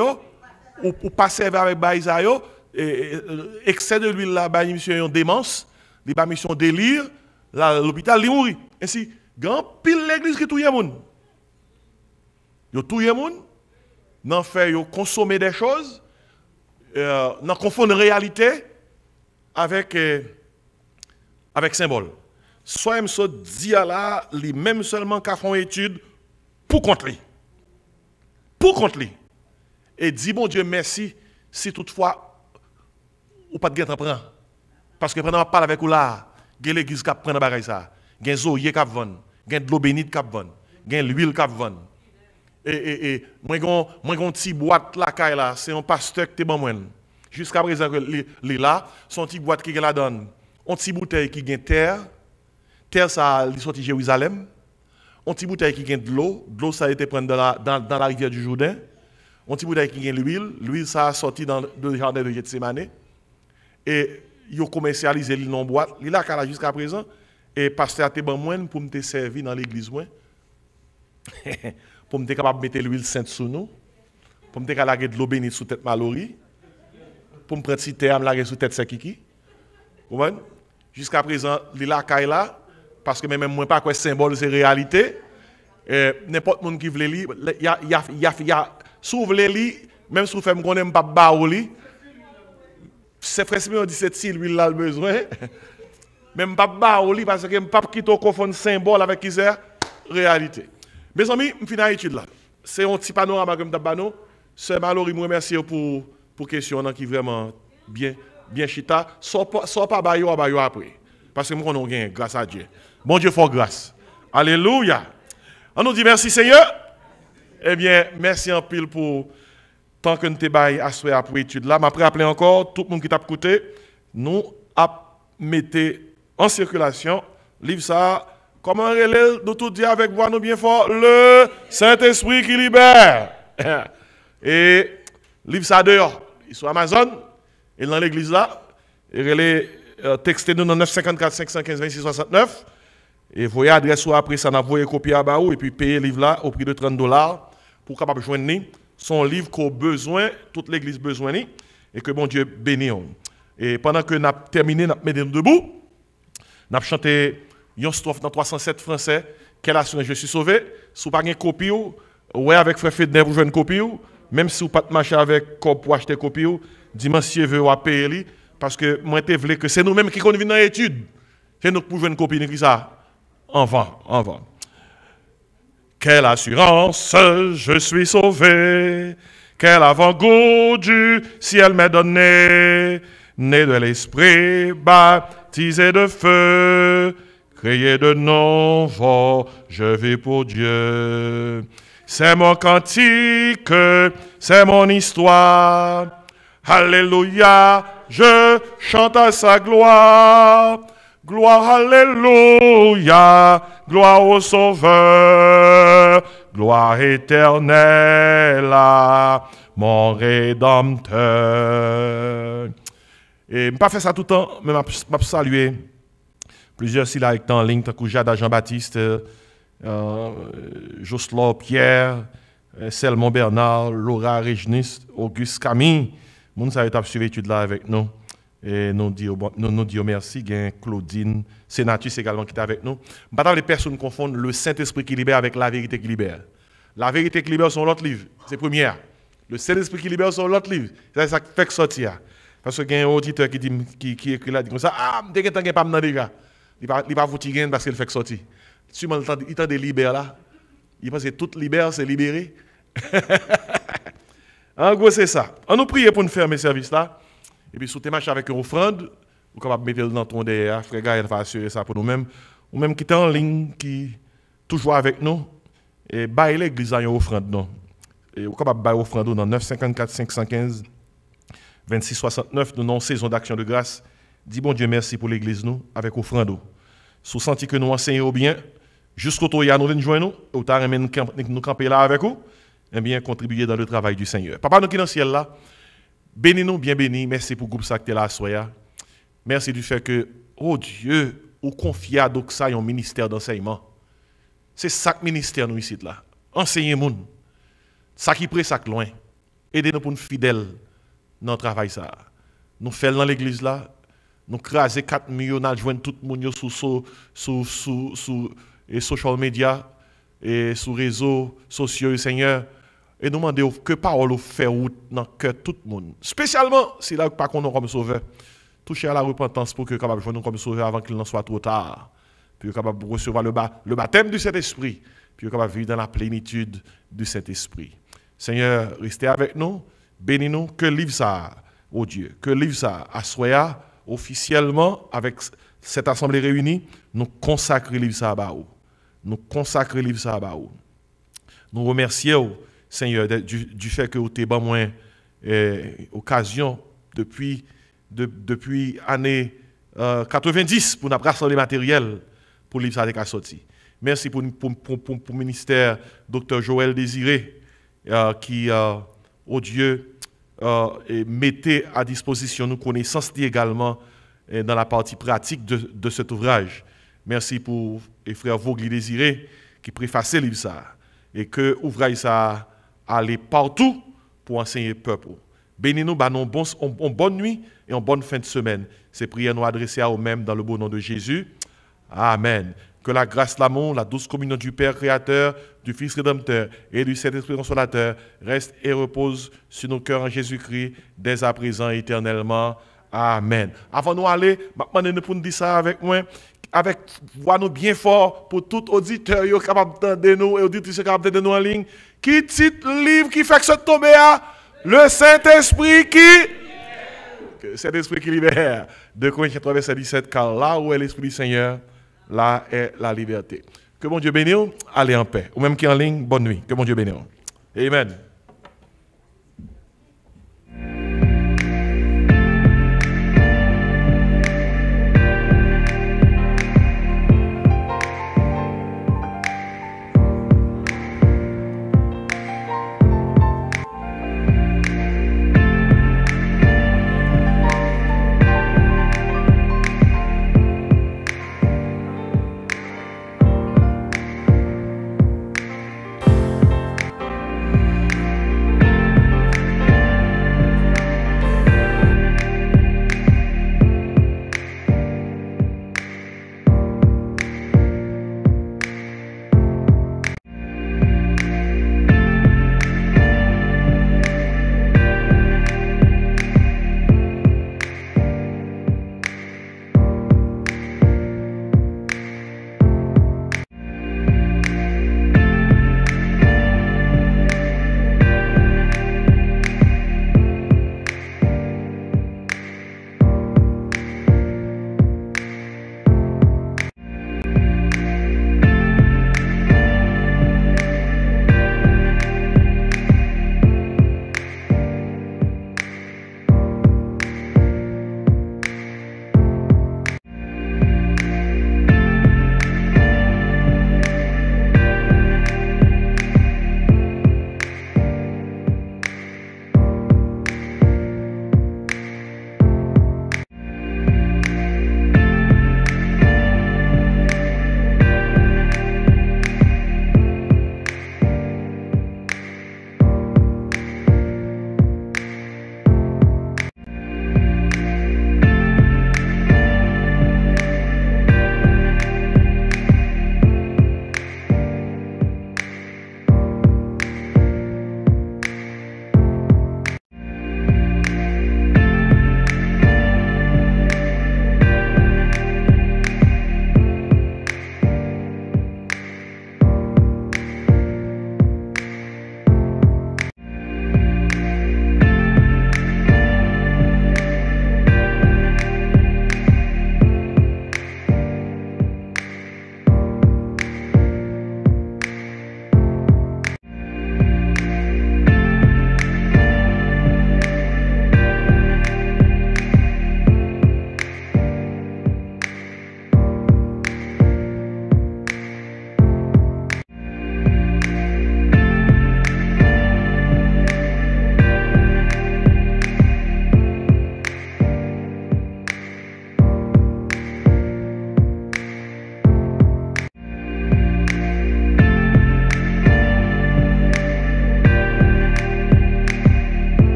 Speaker 1: ou, ou pas servir avec Baïsaïo, ça euh, excès de l'huile là, bail monsieur, une démence, il pas mission délire, l'hôpital, il mourit. Ainsi, grand pile l'église qui touille le monde. Yo tout le monde, a fait, yo consommer des choses, euh, nous confondons réalité avec, euh, avec symbole. Soit je dis à là, les mêmes seulement qu'à font étude pour contre lui. Pour contre lui. Et dis bon Dieu merci si toutefois ou pas de gain prend. Parce que pendant que parle avec vous là, il l'église qui prend ça. Il y a un zoyer qui bénite qui Il l'huile qui et, et, et moi mon petit boîte la là, c'est un pasteur qui bon Jusqu'à présent il est là, son petit boîte qui la donne. On petit bouteille qui de terre, terre ça a sorti Jérusalem. On petit bouteille qui gagne de l'eau, l'eau ça a été prise dans la, rivière du Jourdain. On petit bouteille qui de l'huile, l'huile ça a sorti dans le jardin de Gethsemane. Et ils ont commercialisé l'île non boîte, l'île là jusqu'à présent et pasteur a été bon pour me servir dans l'église pour me capable mettre l'huile sainte sous nous, pour me capable de l'eau bénite sous tête malori, pour me prendre petit terre sur sous tête sekiki. Jusqu'à présent, les lacailles là, parce que même moi pas quoi symbole c'est réalité. n'importe qui qui veut lire, il y a y a y a, y a les même si vous faites qu'on n'aime pas baouli. C'est presque on dit c'est si lui a besoin. Même pas baouli parce que pas quitter au confond symbole avec qui c'est réalité. Mes amis, je finis la l'étude là. C'est un petit panorama comme d'abano. C'est Mallory, je remercie pour la question qui est vraiment bien, bien chita. Soit pas bayo à bayou après. Parce que nous avons rien, grâce à Dieu. Bon Dieu, fort grâce. Alléluia. On nous dit merci Seigneur. Eh bien, merci en pile pour tant que nous avons à souhait pour l'étude là. M'après appeler encore, tout le monde qui t'a écouté, nous mettez en circulation livre ça Comment relève nous tout dire avec voix nous bien fort le Saint-Esprit qui libère. Et livre ça dehors, sur Amazon et dans l'église là, il est euh, textez nous dans 954 515 26 69 et voyez l'adresse ou après ça nous voyez copier à bas. et puis le livre là au prix de 30 dollars pour capable joindre son livre qu'au besoin toute l'église besoin et que bon Dieu bénisse. Et pendant que n'a terminé nous mis debout, n'a chanté yon strophe dans 307 français, quelle assurance je suis sauvé. Si vous n'avez pas de copie, ouais, avec Frère Fedner, vous jouez une copie, même si e vous n'avez pas marché avec copie pour acheter copie, dimanche, vous veut payer, parce que moi, je voulais que c'est nous-mêmes qui conduisons dans l'étude. C'est nous pour jouer une copie, nous ça. En vain, en vain. « Quelle assurance, je suis sauvé. Quelle avant-goût du ciel m'a donné. Né de l'esprit, baptisé de feu. Créé de nouveau, je vis pour Dieu. C'est mon cantique, c'est mon histoire. Alléluia, je chante à sa gloire. Gloire, Alléluia, gloire au Sauveur, gloire éternelle à mon Rédempteur. Et je ne pas faire ça tout le temps, mais je saluer plusieurs été en ligne, tant que Jada Jean-Baptiste, euh, euh Pierre, euh, Selmon Bernard, Laura Réginis, Auguste Camille. Moun sa yo suivi de là avec nous. Et nous disons nous, nous merci. Claudine, Sénatus également qui est avec nous. Maintenant, les personnes confondent le Saint-Esprit qui libère avec la vérité qui libère. La vérité qui libère, c'est l'autre livre. C'est première. Le Saint-Esprit qui libère, c'est l'autre livre. C'est ça qui fait que sortir. Parce qu'il y a un auditeur qui, dit, qui, écrit là, dit comme ça, ah, je ne pas déjà. Il ne va pas vous tirer parce qu'il fait sortir. Si il est des là, il pense que tout libère, c'est libéré. en gros, c'est ça. On nous prie pour nous faire mes services là. Et puis, si tu marches avec une offrande, vous pouvez mettre dans ton derrière. Frère Gaël va assurer ça pour nous-mêmes. Ou même qui est en ligne, qui toujours avec nous, et baille l'église à une offrande. Non. Et vous pouvez bailler offrande dans 954 515 2669, nous avons saison d'action de grâce Dis bon Dieu merci pour l'église nous, avec offrande. Si vous que nous enseignons bien, jusqu'au où nous venons joindre nous, ou nous camper là avec vous, et eh bien contribuer dans le travail du Seigneur. Papa nous qui dans le ciel là, bénis-nous, bien bénis, merci pour le groupe ça que là, soya. Merci du fait que, oh Dieu, ou confie à ça un ministère d'enseignement. C'est ça que ministère nous ici là. enseigner nous Ça qui près ça loin. Aidez-nous pour nous fidèles dans le travail ça. Nous faisons dans l'église là, nous craser 4 millions, nous joindre tout le monde sur les et social media et sur réseaux sociaux Seigneur et nous demander que parole fait route dans cœur tout le monde spécialement si là pas qu'on comme sauveur toucher à la repentance pour que capable joindre comme sauveur avant qu'il n'en soit trop tard puis capable recevoir le, ba, le baptême du Saint-Esprit puis capable vivre dans la plénitude du Saint-Esprit Seigneur restez avec nous bénis-nous que livre ça oh Dieu que livre ça à officiellement, avec cette assemblée réunie, nous consacrons livre Baou. Nous consacrons livre Nous remercions Seigneur du, fait que vous avez ben moins eh, occasion depuis l'année depuis 90 euh, pour nous les matériel pour livre de a Merci pour le ministère Dr Joël Désiré euh, qui au euh, oh Dieu euh, et mettez à disposition nos connaissances également euh, dans la partie pratique de, cet ouvrage. Merci pour et frères Vogli Désiré qui préfacent le livre et que l'ouvrage ça aller partout pour enseigner le peuple. Bénis-nous, en bah, bonne nuit et en bonne fin de semaine. Ces prières nous adressées à eux mêmes dans le beau nom de Jésus. Amen. Que la grâce, l'amour, la douce communion du Père Créateur, du Fils Rédempteur et du Saint-Esprit Consolateur reste et repose sur nos cœurs en Jésus-Christ, dès à présent éternellement. Amen. Avant nous aller, maintenant nous dire ça avec moi, avec voix nous bien fort pour tout auditeur qui est capable d'entendre nous et auditeur qui capable nous en ligne. Qui titre livre qui fait que ce tombe à le Saint-Esprit qui Saint esprit qui libère. De Corinthiens 3, verset 17, car là où est l'esprit du Seigneur, là est la liberté. Que mon Dieu bénisse, allez en paix. Ou même qui est en ligne, bonne nuit. Que mon Dieu bénisse. Amen.